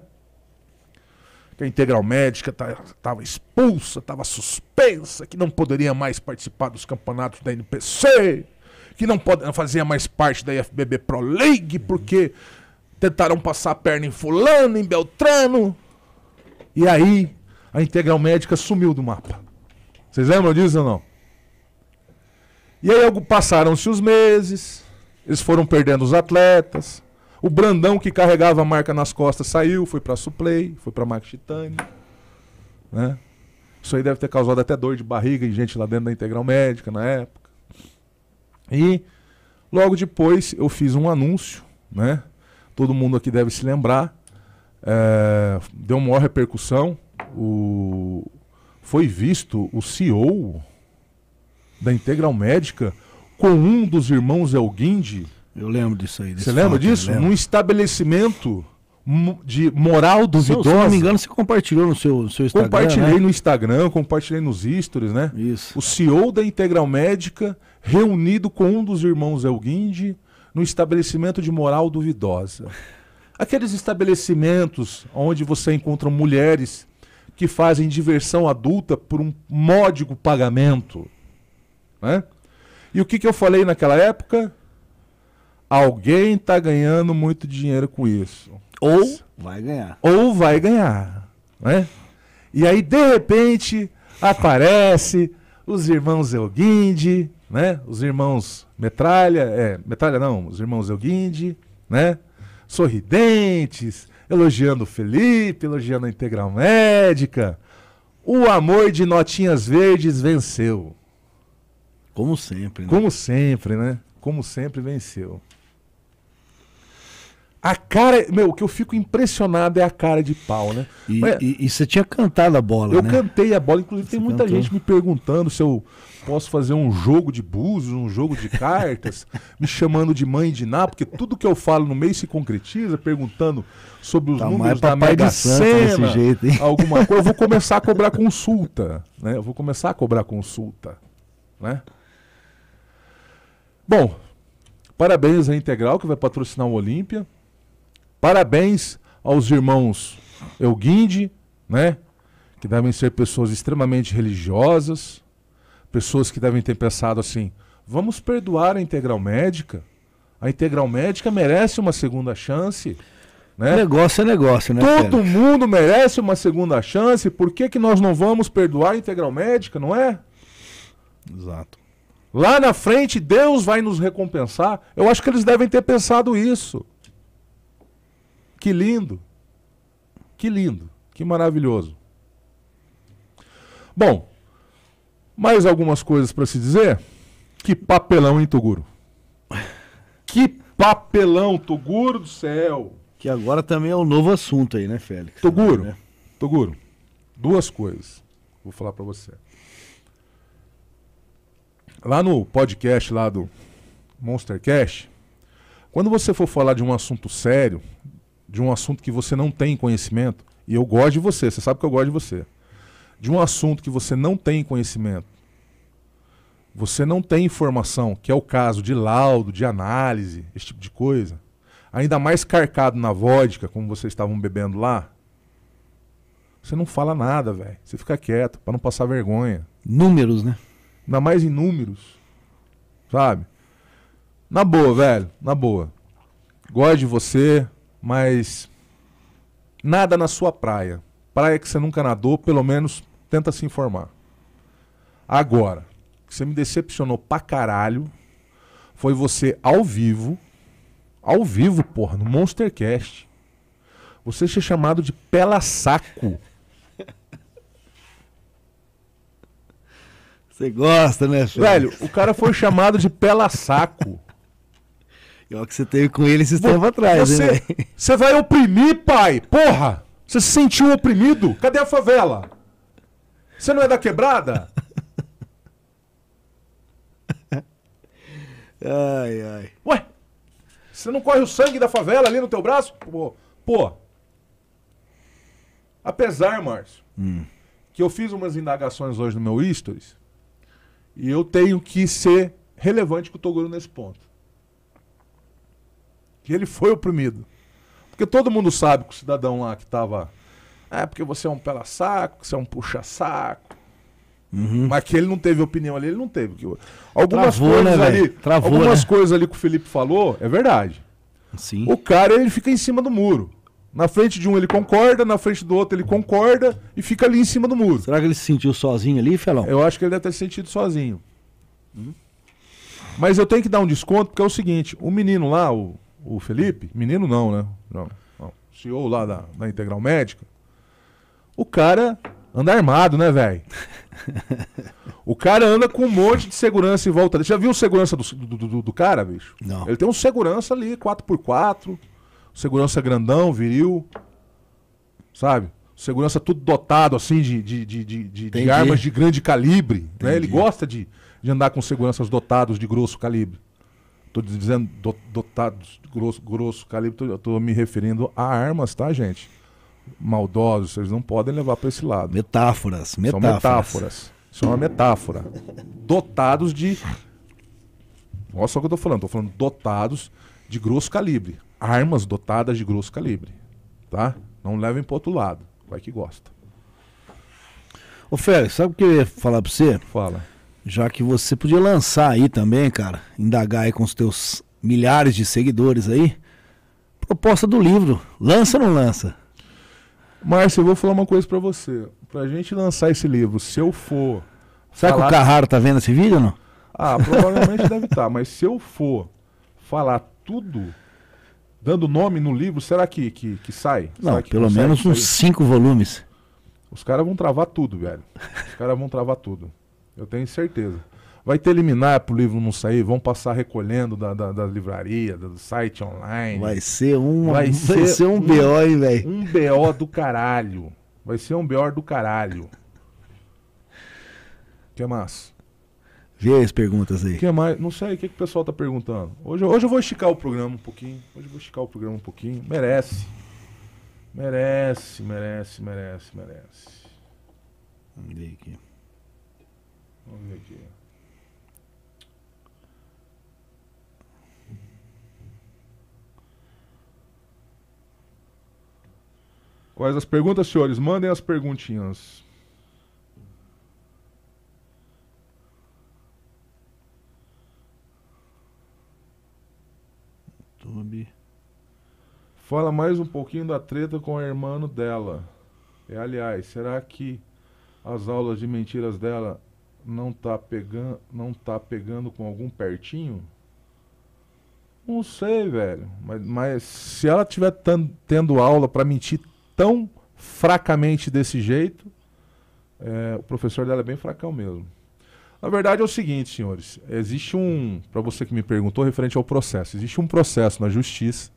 Que a Integral Médica estava expulsa, estava suspensa, que não poderia mais participar dos campeonatos da NPC, que não pode, fazia mais parte da IFBB Pro League, porque tentaram passar a perna em fulano, em Beltrano. E aí, a Integral Médica sumiu do mapa. Vocês lembram disso ou não? E aí passaram-se os meses, eles foram perdendo os atletas. O Brandão que carregava a marca nas costas saiu, foi para Suplay, foi para Max Titani, né? Isso aí deve ter causado até dor de barriga em gente lá dentro da Integral Médica na época. E logo depois eu fiz um anúncio, né? Todo mundo aqui deve se lembrar. É, deu maior repercussão. O, foi visto o CEO da Integral Médica com um dos irmãos Elguinde. Eu lembro disso aí. Você lembra disso? Num estabelecimento de moral duvidosa. Se, não me engano, você compartilhou no seu, no seu Instagram. Compartilhei né? no Instagram, compartilhei nos stories, né? Isso. O CEO da Integral Médica reunido com um dos irmãos Elguinde no estabelecimento de moral duvidosa. Aqueles estabelecimentos onde você encontra mulheres que fazem diversão adulta por um módico pagamento, né? E o que, que eu falei naquela época? Alguém está ganhando muito dinheiro com isso. Ou vai ganhar. Ou vai ganhar. Né? E aí, de repente, aparece os irmãos Elguinde, né? Os irmãos Metralha, é, Metralha não, os irmãos Elguinde, né? Sorridentes, elogiando o Felipe, elogiando a Integral Médica. O amor de Notinhas Verdes venceu. Como sempre, né? Como sempre, né? Como sempre venceu. A cara, meu, o que eu fico impressionado é a cara de pau, né? E, Mas, e, e você tinha cantado a bola, eu né? Eu cantei a bola, inclusive você tem muita cantou? gente me perguntando se eu posso fazer um jogo de búzios, um jogo de cartas, me chamando de mãe de Ná, porque tudo que eu falo no meio se concretiza, perguntando sobre os tá números da Mega Sena, jeito, hein? alguma coisa. Eu vou começar a cobrar consulta, né? Eu vou começar a cobrar consulta, né? Bom, parabéns à Integral, que vai patrocinar o Olímpia. Parabéns aos irmãos Elguinde, né? Que devem ser pessoas extremamente religiosas, pessoas que devem ter pensado assim: vamos perdoar a Integral Médica. A Integral Médica merece uma segunda chance. Né? Negócio é negócio, né? Todo mundo merece uma segunda chance. Por que, que nós não vamos perdoar a Integral Médica, não é? Exato. Lá na frente, Deus vai nos recompensar. Eu acho que eles devem ter pensado isso. Que lindo. Que lindo. Que maravilhoso. Bom, mais algumas coisas para se dizer? Que papelão, hein, Toguro? Que papelão, Toguro do céu! Que agora também é um novo assunto aí, né, Félix? Toguro, né? Toguro, duas coisas. Vou falar para você. Lá no podcast lá do Monstercast, quando você for falar de um assunto sério, de um assunto que você não tem conhecimento, e eu gosto de você, você sabe que eu gosto de você, de um assunto que você não tem conhecimento, você não tem informação, que é o caso de laudo, de análise, esse tipo de coisa, ainda mais carcado na vodka, como vocês estavam bebendo lá, você não fala nada, velho. Você fica quieto, para não passar vergonha. Números, né? Ainda mais em números. Sabe? Na boa, velho. Na boa. Gosto de você, mas nada na sua praia. Praia que você nunca nadou, pelo menos tenta se informar. Agora, que você me decepcionou pra caralho, foi você ao vivo, ao vivo, porra, no Monstercast. Você ser chamado de pela saco. Você gosta, né, filho? Velho, o cara foi chamado de pela saco. E olha que você teve com ele esses tempos atrás, você, hein, Você vai oprimir, pai? Porra! Você se sentiu oprimido? Cadê a favela? Você não é da quebrada? ai, ai. Ué, você não corre o sangue da favela ali no teu braço? Pô, pô. apesar, Márcio, hum. que eu fiz umas indagações hoje no meu Stories, e eu tenho que ser relevante com o Toguro nesse ponto. Que ele foi oprimido. Porque todo mundo sabe que o cidadão lá que estava. É, porque você é um pela-saco, você é um puxa-saco. Uhum. Mas que ele não teve opinião ali, ele não teve. Algumas Travou, né, coisas né, ali. Travou, algumas né? coisas ali que o Felipe falou, é verdade. Sim. O cara ele fica em cima do muro. Na frente de um ele concorda, na frente do outro ele concorda e fica ali em cima do muro. Será que ele se sentiu sozinho ali, Felão? Eu acho que ele deve ter se sentido sozinho. Hum? Mas eu tenho que dar um desconto, porque é o seguinte: o menino lá, o, o Felipe, menino não, né? Não, não. CEO lá da, da Integral Médica, o cara anda armado, né, velho? o cara anda com um monte de segurança em volta dele. Já viu o segurança do, do, do, do cara, bicho? Não. Ele tem um segurança ali, 4x4. Segurança grandão, viril. Sabe? Segurança tudo dotado, assim, de, de, de, de, de armas de grande calibre. Né? Ele gosta de, de andar com seguranças dotados de grosso calibre. Estou dizendo do, dotados de grosso, grosso calibre, estou me referindo a armas, tá, gente? Maldosos, vocês não podem levar para esse lado. Metáforas, metáforas. São metáforas. Isso é uma metáfora. Dotados de. Olha só o que eu estou falando. Estou falando dotados de grosso calibre armas dotadas de grosso calibre, tá? Não levem pro outro lado, vai que gosta. Ô Félix, sabe o que eu ia falar pra você? Fala. Já que você podia lançar aí também, cara, indagar aí com os teus milhares de seguidores aí, proposta do livro, lança ou não lança? Márcio, eu vou falar uma coisa para você. Pra gente lançar esse livro, se eu for. Será falar... que o Carraro tá vendo esse vídeo ou não? Ah, provavelmente deve estar, tá, mas se eu for falar tudo dando nome no livro, será que, que, que sai? Não, que pelo menos uns cinco volumes. Os caras vão travar tudo, velho. Os caras vão travar tudo. Eu tenho certeza. Vai ter liminar pro livro não sair, vão passar recolhendo da, da, da livraria, do site online. Vai ser um, vai ser, vai ser um, BO, hein, velho? Um BO do caralho. Vai ser um BO do caralho. que mais? Vê as perguntas aí. Que mais? Não sei, o que, que o pessoal tá perguntando? Hoje, hoje eu vou esticar o programa um pouquinho. Hoje eu vou esticar o programa um pouquinho. Merece. Merece, merece, merece, merece. Vamos ver aqui. Vamos ver aqui. Quais as perguntas, senhores? Mandem as perguntinhas. YouTube. Fala mais um pouquinho da treta com a irmã dela. É, aliás, será que as aulas de mentiras dela não tá pegando, não tá pegando com algum pertinho? Não sei, velho. Mas, mas se ela tiver tendo aula para mentir tão fracamente desse jeito, é, o professor dela é bem fracão mesmo. Na verdade é o seguinte, senhores, existe um, para você que me perguntou referente ao processo, existe um processo na justiça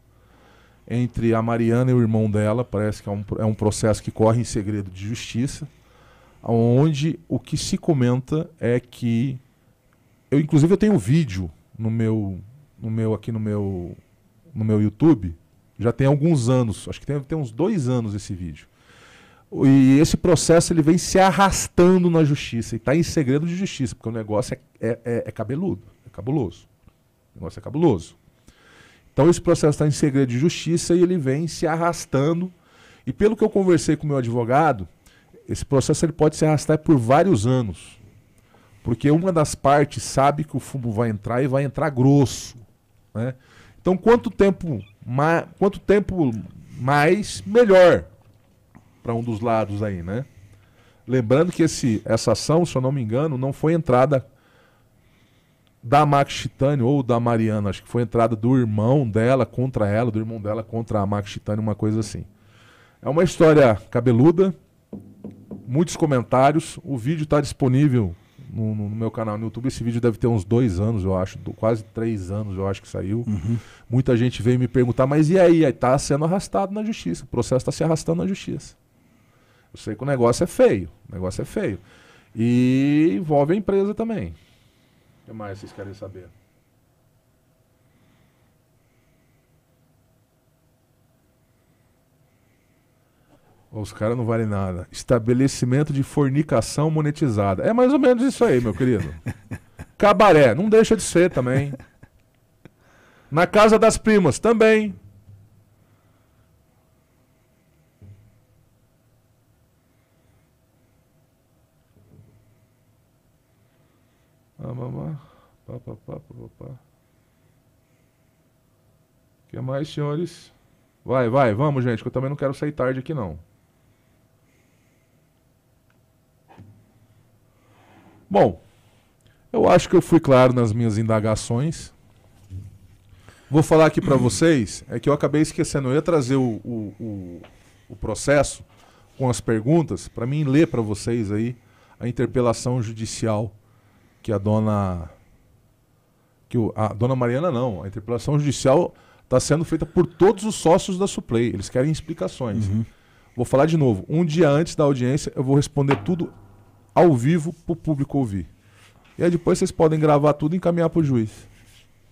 entre a Mariana e o irmão dela, parece que é um, é um processo que corre em segredo de justiça, onde o que se comenta é que eu inclusive eu tenho um vídeo no meu no meu aqui no meu no meu YouTube, já tem alguns anos, acho que tem, tem uns dois anos esse vídeo e esse processo ele vem se arrastando na justiça e está em segredo de justiça, porque o negócio é, é, é, é cabeludo, é cabuloso. O negócio é cabuloso. Então esse processo está em segredo de justiça e ele vem se arrastando. E pelo que eu conversei com o meu advogado, esse processo ele pode se arrastar por vários anos. Porque uma das partes sabe que o fumo vai entrar e vai entrar grosso. Né? Então quanto tempo, quanto tempo mais, melhor para um dos lados aí, né? Lembrando que esse, essa ação, se eu não me engano, não foi entrada da Max Titânio ou da Mariana, acho que foi entrada do irmão dela contra ela, do irmão dela contra a Max Titânio, uma coisa assim. É uma história cabeluda, muitos comentários. O vídeo está disponível no, no, meu canal no YouTube. Esse vídeo deve ter uns dois anos, eu acho, do, quase três anos, eu acho que saiu. Uhum. Muita gente veio me perguntar, mas e aí? Está sendo arrastado na justiça, o processo está se arrastando na justiça. Eu sei que o negócio é feio. O negócio é feio. E envolve a empresa também. O que mais vocês querem saber? Os caras não valem nada. Estabelecimento de fornicação monetizada. É mais ou menos isso aí, meu querido. Cabaré, não deixa de ser também. Na casa das primas, também. mamá, pá, pá, pá, pá, pá, pá. que mais, senhores? Vai, vai, vamos, gente, que eu também não quero sair tarde aqui, não. Bom, eu acho que eu fui claro nas minhas indagações. Vou falar aqui para vocês, é que eu acabei esquecendo, eu ia trazer o, o, o, o processo com as perguntas, para mim ler para vocês aí a interpelação judicial que a dona. Que o, a dona Mariana não. A interpelação judicial está sendo feita por todos os sócios da Suplay. Eles querem explicações. Uhum. Vou falar de novo. Um dia antes da audiência, eu vou responder tudo ao vivo para o público ouvir. E aí depois vocês podem gravar tudo e encaminhar para o juiz.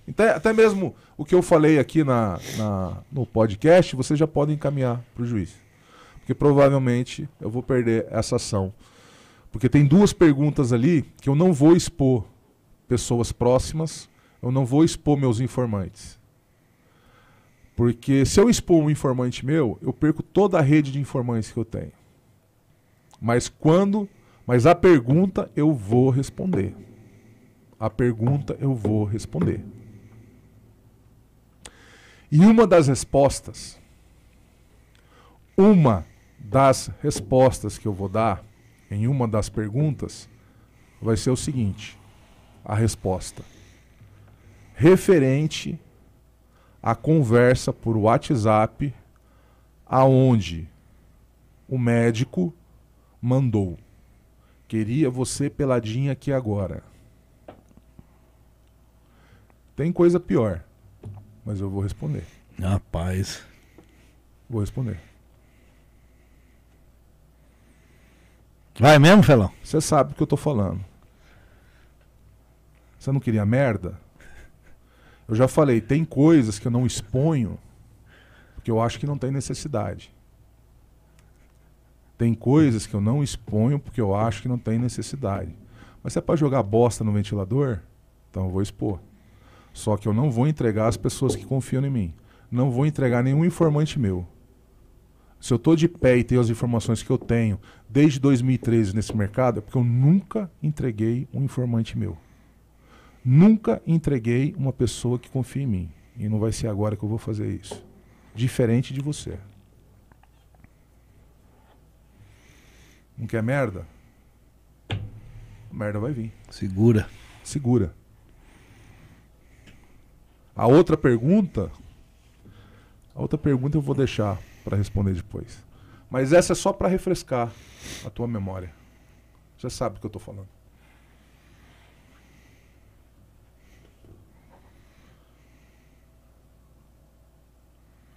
Até, até mesmo o que eu falei aqui na, na no podcast, vocês já podem encaminhar para o juiz. Porque provavelmente eu vou perder essa ação porque tem duas perguntas ali que eu não vou expor pessoas próximas, eu não vou expor meus informantes. Porque se eu expor um informante meu, eu perco toda a rede de informantes que eu tenho. Mas quando, mas a pergunta eu vou responder. A pergunta eu vou responder. E uma das respostas, uma das respostas que eu vou dar em uma das perguntas vai ser o seguinte: a resposta. Referente à conversa por WhatsApp aonde o médico mandou. Queria você peladinha aqui agora. Tem coisa pior, mas eu vou responder. Rapaz. Vou responder. Vai mesmo, Felão? Você sabe do que eu tô falando. Você não queria merda? Eu já falei, tem coisas que eu não exponho porque eu acho que não tem necessidade. Tem coisas que eu não exponho porque eu acho que não tem necessidade. Mas se é para jogar bosta no ventilador, então eu vou expor. Só que eu não vou entregar as pessoas que confiam em mim. Não vou entregar nenhum informante meu. Se eu estou de pé e tenho as informações que eu tenho desde 2013 nesse mercado, é porque eu nunca entreguei um informante meu. Nunca entreguei uma pessoa que confia em mim. E não vai ser agora que eu vou fazer isso. Diferente de você. Não quer merda? A merda vai vir. Segura. Segura. A outra pergunta. A outra pergunta eu vou deixar para responder depois. Mas essa é só para refrescar a tua memória. Você sabe o que eu estou falando.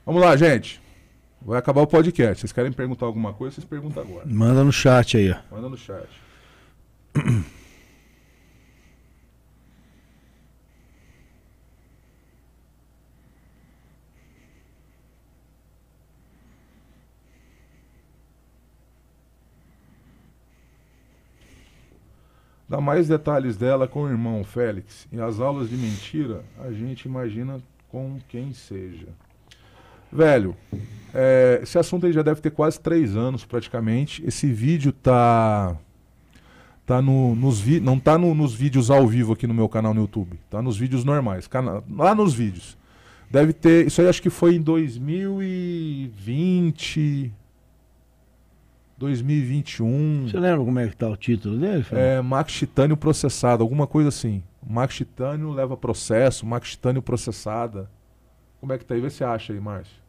Vamos lá, gente. Vai acabar o podcast. Vocês querem perguntar alguma coisa? Vocês perguntam agora. Manda no chat aí. Ó. Manda no chat. Tá mais detalhes dela com o irmão Félix e as aulas de mentira, a gente imagina com quem seja. Velho, é, esse assunto aí já deve ter quase três anos praticamente. Esse vídeo tá tá no, nos vi, não tá no, nos vídeos ao vivo aqui no meu canal no YouTube, tá nos vídeos normais, cana, lá nos vídeos. Deve ter, isso aí acho que foi em 2020, 2021. Você lembra como é que tá o título dele? Filho? É Max Titânio processado, alguma coisa assim. Max Titânio leva processo, Max Titânio processada. Como é que tá aí? Vê se acha aí, Márcio.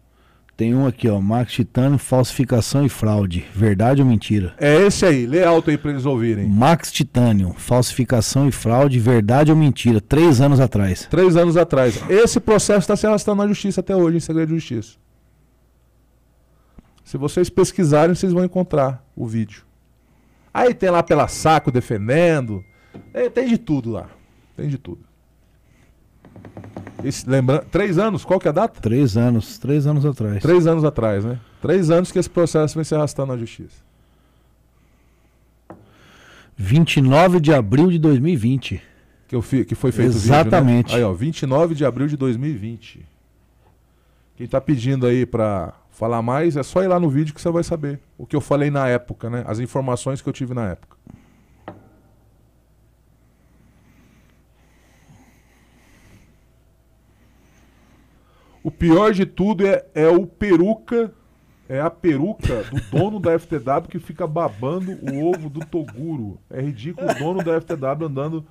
Tem um aqui, ó. Max Titânio, falsificação e fraude. Verdade ou mentira? É esse aí. Lê alto aí pra eles ouvirem. Max Titânio, falsificação e fraude. Verdade ou mentira? Três anos atrás. Três anos atrás. Esse processo está se arrastando na justiça até hoje, em segredo de justiça. Se vocês pesquisarem, vocês vão encontrar o vídeo. Aí tem lá pela saco defendendo. É, tem de tudo lá. Tem de tudo. Esse, lembra, três anos, qual que é a data? Três anos, três anos atrás. Três anos atrás, né? Três anos que esse processo vem se arrastando na justiça. 29 de abril de 2020. Que, eu fi, que foi feito Exatamente. o vídeo, né? Aí, ó, 29 de abril de 2020. Quem está pedindo aí para falar mais, é só ir lá no vídeo que você vai saber o que eu falei na época, né? As informações que eu tive na época. O pior de tudo é, é o peruca, é a peruca do dono da FTW que fica babando o ovo do Toguro. É ridículo o dono da FTW andando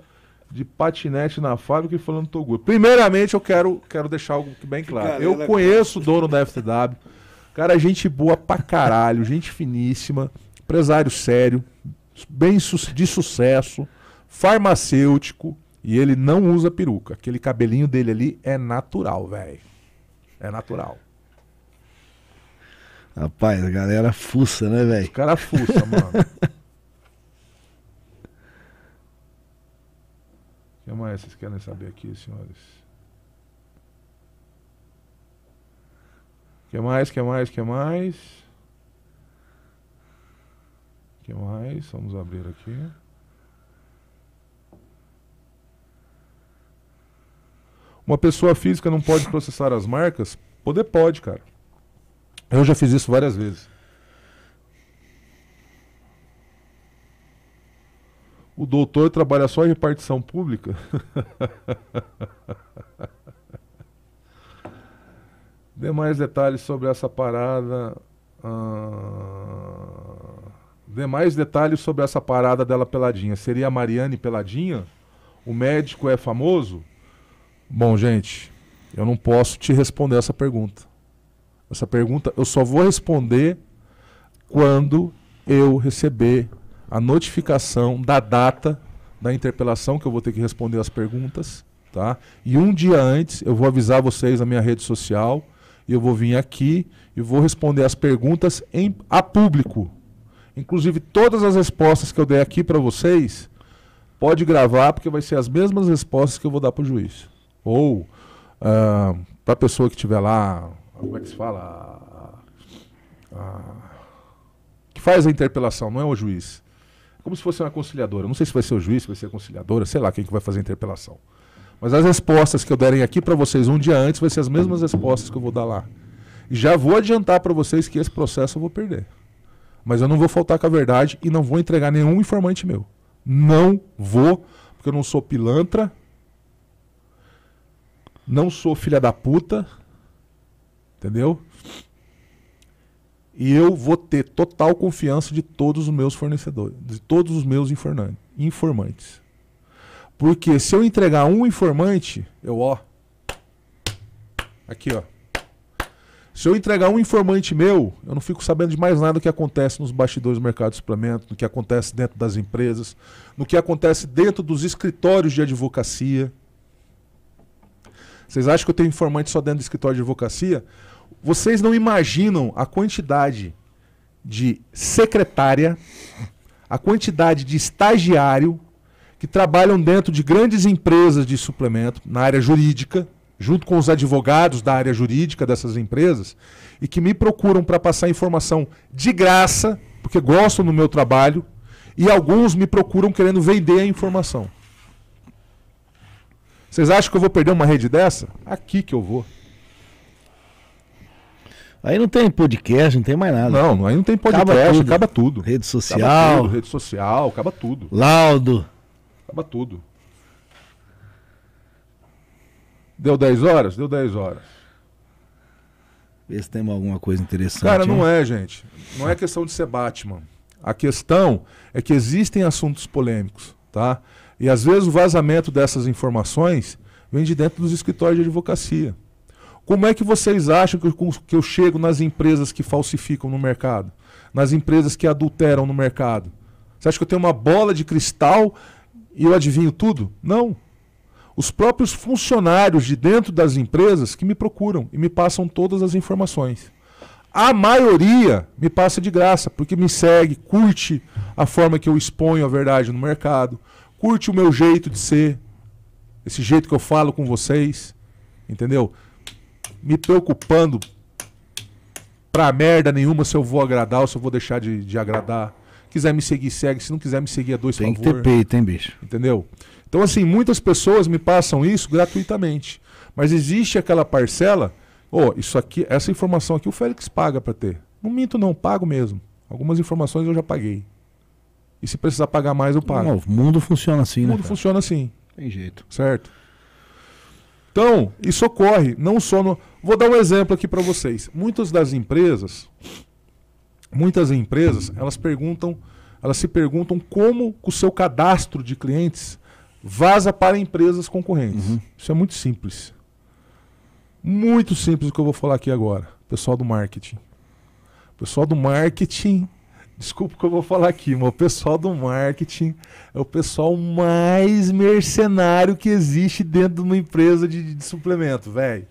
de patinete na fábrica e falando Toguro. Primeiramente, eu quero, quero deixar algo bem claro. eu é conheço o dono da FTW. Cara, gente boa pra caralho, gente finíssima, empresário sério, bem de sucesso, farmacêutico, e ele não usa peruca. Aquele cabelinho dele ali é natural, velho. É natural. Rapaz, a galera fuça, né, velho? O cara fuça, mano. O que mais vocês querem saber aqui, senhores? Que mais, que mais, que mais? Que mais? Vamos abrir aqui. Uma pessoa física não pode processar as marcas? Poder pode, cara. Eu já fiz isso várias vezes. O doutor trabalha só em repartição pública? Dê mais detalhes sobre essa parada. Ah, dê mais detalhes sobre essa parada dela peladinha. Seria a Mariane Peladinha? O médico é famoso? Bom, gente, eu não posso te responder essa pergunta. Essa pergunta eu só vou responder quando eu receber a notificação da data da interpelação, que eu vou ter que responder as perguntas, tá? E um dia antes eu vou avisar vocês na minha rede social, e eu vou vir aqui e vou responder as perguntas em, a público. Inclusive todas as respostas que eu der aqui para vocês, pode gravar porque vai ser as mesmas respostas que eu vou dar para o juiz. Ou uh, ah, para a pessoa que estiver lá, como é que se fala? Uh, que faz a interpelação, não é o juiz como se fosse uma conciliadora. Não sei se vai ser o juiz, se vai ser a conciliadora, sei lá quem que vai fazer a interpelação. Mas as respostas que eu derem aqui para vocês um dia antes vai ser as mesmas respostas que eu vou dar lá. E já vou adiantar para vocês que esse processo eu vou perder. Mas eu não vou faltar com a verdade e não vou entregar nenhum informante meu. Não vou, porque eu não sou pilantra, não sou filha da puta, entendeu? E eu vou ter total confiança de todos os meus fornecedores, de todos os meus informantes. Porque se eu entregar um informante, eu ó. Aqui, ó. Se eu entregar um informante meu, eu não fico sabendo de mais nada do que acontece nos bastidores do mercado de suplemento, do que acontece dentro das empresas, no que acontece dentro dos escritórios de advocacia. Vocês acham que eu tenho informante só dentro do escritório de advocacia? Vocês não imaginam a quantidade de secretária, a quantidade de estagiário que trabalham dentro de grandes empresas de suplemento na área jurídica, junto com os advogados da área jurídica dessas empresas, e que me procuram para passar informação de graça, porque gostam do meu trabalho, e alguns me procuram querendo vender a informação. Vocês acham que eu vou perder uma rede dessa? Aqui que eu vou. Aí não tem podcast, não tem mais nada. Não, aí não tem podcast, acaba tudo. Acaba tudo. Rede social. Acaba tudo, rede social, acaba tudo. Laudo. Acaba tudo. Deu 10 horas? Deu 10 horas. Vê se tem alguma coisa interessante. Cara, não hein? é, gente. Não é questão de ser Batman. A questão é que existem assuntos polêmicos, tá? E às vezes o vazamento dessas informações vem de dentro dos escritórios de advocacia. Como é que vocês acham que eu, que eu chego nas empresas que falsificam no mercado? Nas empresas que adulteram no mercado? Você acha que eu tenho uma bola de cristal e eu adivinho tudo? Não. Os próprios funcionários de dentro das empresas que me procuram e me passam todas as informações. A maioria me passa de graça, porque me segue, curte a forma que eu exponho a verdade no mercado, curte o meu jeito de ser, esse jeito que eu falo com vocês, entendeu? me preocupando pra merda nenhuma se eu vou agradar ou se eu vou deixar de, de agradar. Quiser me seguir, segue. Se não quiser me seguir, é dois Tem favor. Tem que ter peito, hein, bicho? Entendeu? Então, assim, muitas pessoas me passam isso gratuitamente. Mas existe aquela parcela, ô, oh, isso aqui, essa informação aqui o Félix paga para ter. Não minto, não, pago mesmo. Algumas informações eu já paguei. E se precisar pagar mais, eu pago. Não, o mundo funciona assim, o né? O mundo cara? funciona assim. Tem jeito. Certo? Então, isso ocorre não só no. Vou dar um exemplo aqui para vocês. Muitas das empresas, muitas empresas, elas perguntam, elas se perguntam como o seu cadastro de clientes vaza para empresas concorrentes. Uhum. Isso é muito simples. Muito simples o que eu vou falar aqui agora. Pessoal do marketing. Pessoal do marketing desculpa o que eu vou falar aqui, mas o pessoal do marketing é o pessoal mais mercenário que existe dentro de uma empresa de, de suplemento, velho.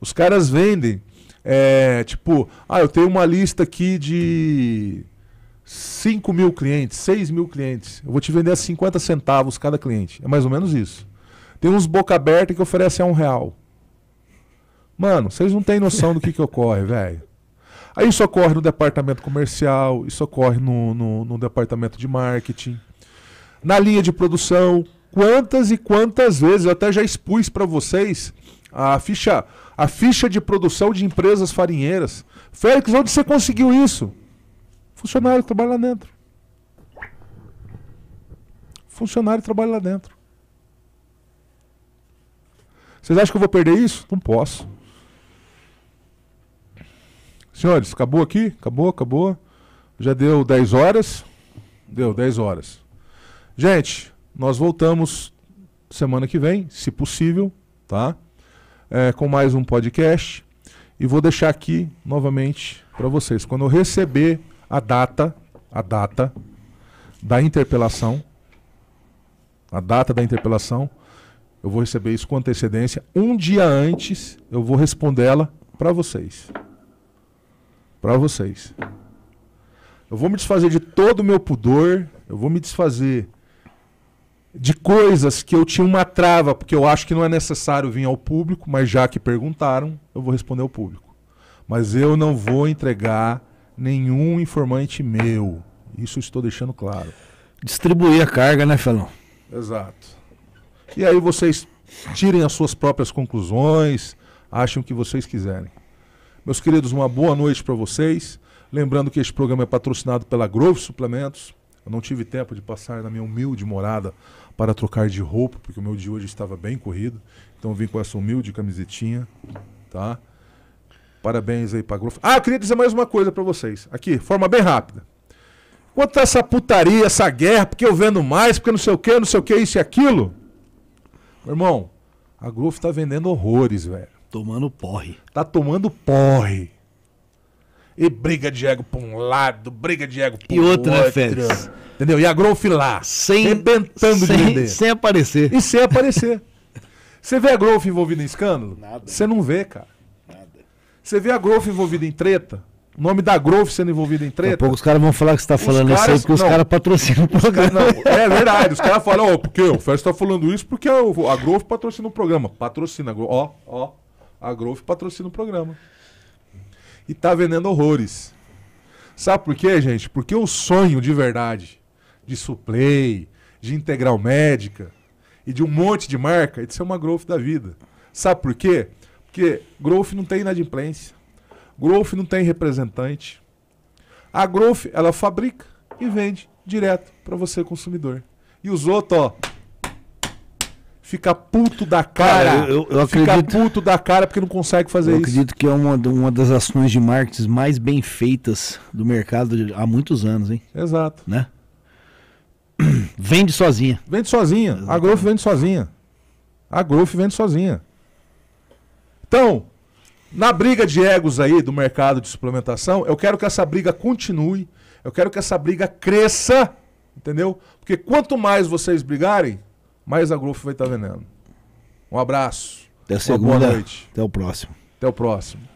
Os caras vendem, é, tipo, ah, eu tenho uma lista aqui de 5 mil clientes, 6 mil clientes. Eu vou te vender a 50 centavos cada cliente. É mais ou menos isso. Tem uns boca aberta que oferecem a um real. Mano, vocês não têm noção do que, que ocorre, velho. Aí isso ocorre no departamento comercial, isso ocorre no, no, no departamento de marketing. Na linha de produção, quantas e quantas vezes, eu até já expus para vocês a ficha, a ficha de produção de empresas farinheiras. Félix, onde você conseguiu isso? Funcionário trabalha lá dentro. Funcionário trabalha lá dentro. Vocês acham que eu vou perder isso? Não posso. Senhores, acabou aqui? Acabou, acabou. Já deu 10 horas. Deu 10 horas. Gente, nós voltamos semana que vem, se possível, tá? É, com mais um podcast. E vou deixar aqui novamente para vocês. Quando eu receber a data, a data da interpelação, a data da interpelação, eu vou receber isso com antecedência. Um dia antes, eu vou responder ela para vocês para vocês. Eu vou me desfazer de todo o meu pudor, eu vou me desfazer de coisas que eu tinha uma trava, porque eu acho que não é necessário vir ao público, mas já que perguntaram, eu vou responder ao público. Mas eu não vou entregar nenhum informante meu. Isso estou deixando claro. Distribuir a carga, né, Felão? Exato. E aí vocês tirem as suas próprias conclusões, acham o que vocês quiserem. Meus queridos, uma boa noite para vocês. Lembrando que este programa é patrocinado pela Grove Suplementos. Eu não tive tempo de passar na minha humilde morada para trocar de roupa, porque o meu de hoje estava bem corrido. Então vim com essa humilde camisetinha, tá? Parabéns aí pra Grove. Ah, eu queria dizer mais uma coisa para vocês. Aqui, forma bem rápida. Quanto tá essa putaria, essa guerra, porque eu vendo mais, porque não sei o que, não sei o que, isso e aquilo. Meu irmão, a Grove tá vendendo horrores, velho. Tomando porre. Tá tomando porre. E briga Diego pra um lado, briga Diego pra e outra, né, Félix. Entendeu? E a Growth lá. Sem, rebentando sem, de vender. Sem aparecer. E sem aparecer. Você vê a Growth envolvida em escândalo? Nada. Você não vê, cara. Nada. Você vê a Growth envolvida em treta? O nome da Grove sendo envolvido em treta. Pouco os caras vão falar que você tá falando isso aí porque os caras patrocinam o programa. Não, é verdade, os caras falam, ó, oh, porque o Félix tá falando isso porque é a, a patrocina o programa. Patrocina, ó, ó. A Growth patrocina o programa. E tá vendendo horrores. Sabe por quê, gente? Porque o sonho de verdade de Suplay, de Integral Médica e de um monte de marca é de ser uma Growth da vida. Sabe por quê? Porque Growth não tem inadimplência. Growth não tem representante. A Growth, ela fabrica e vende direto para você, consumidor. E os outros, ó, fica puto da cara. cara eu, eu fica acredito, puto da cara porque não consegue fazer isso. Eu acredito que é uma, uma das ações de marketing mais bem feitas do mercado há muitos anos, hein? Exato. Né? Vende sozinha. Vende sozinha. Exatamente. A Growth vende sozinha. A Growth vende sozinha. Então, na briga de egos aí do mercado de suplementação, eu quero que essa briga continue. Eu quero que essa briga cresça, entendeu? Porque quanto mais vocês brigarem, mais a Growth vai estar vendendo. Um abraço. Até segunda. Boa noite. Até o próximo. Até o próximo.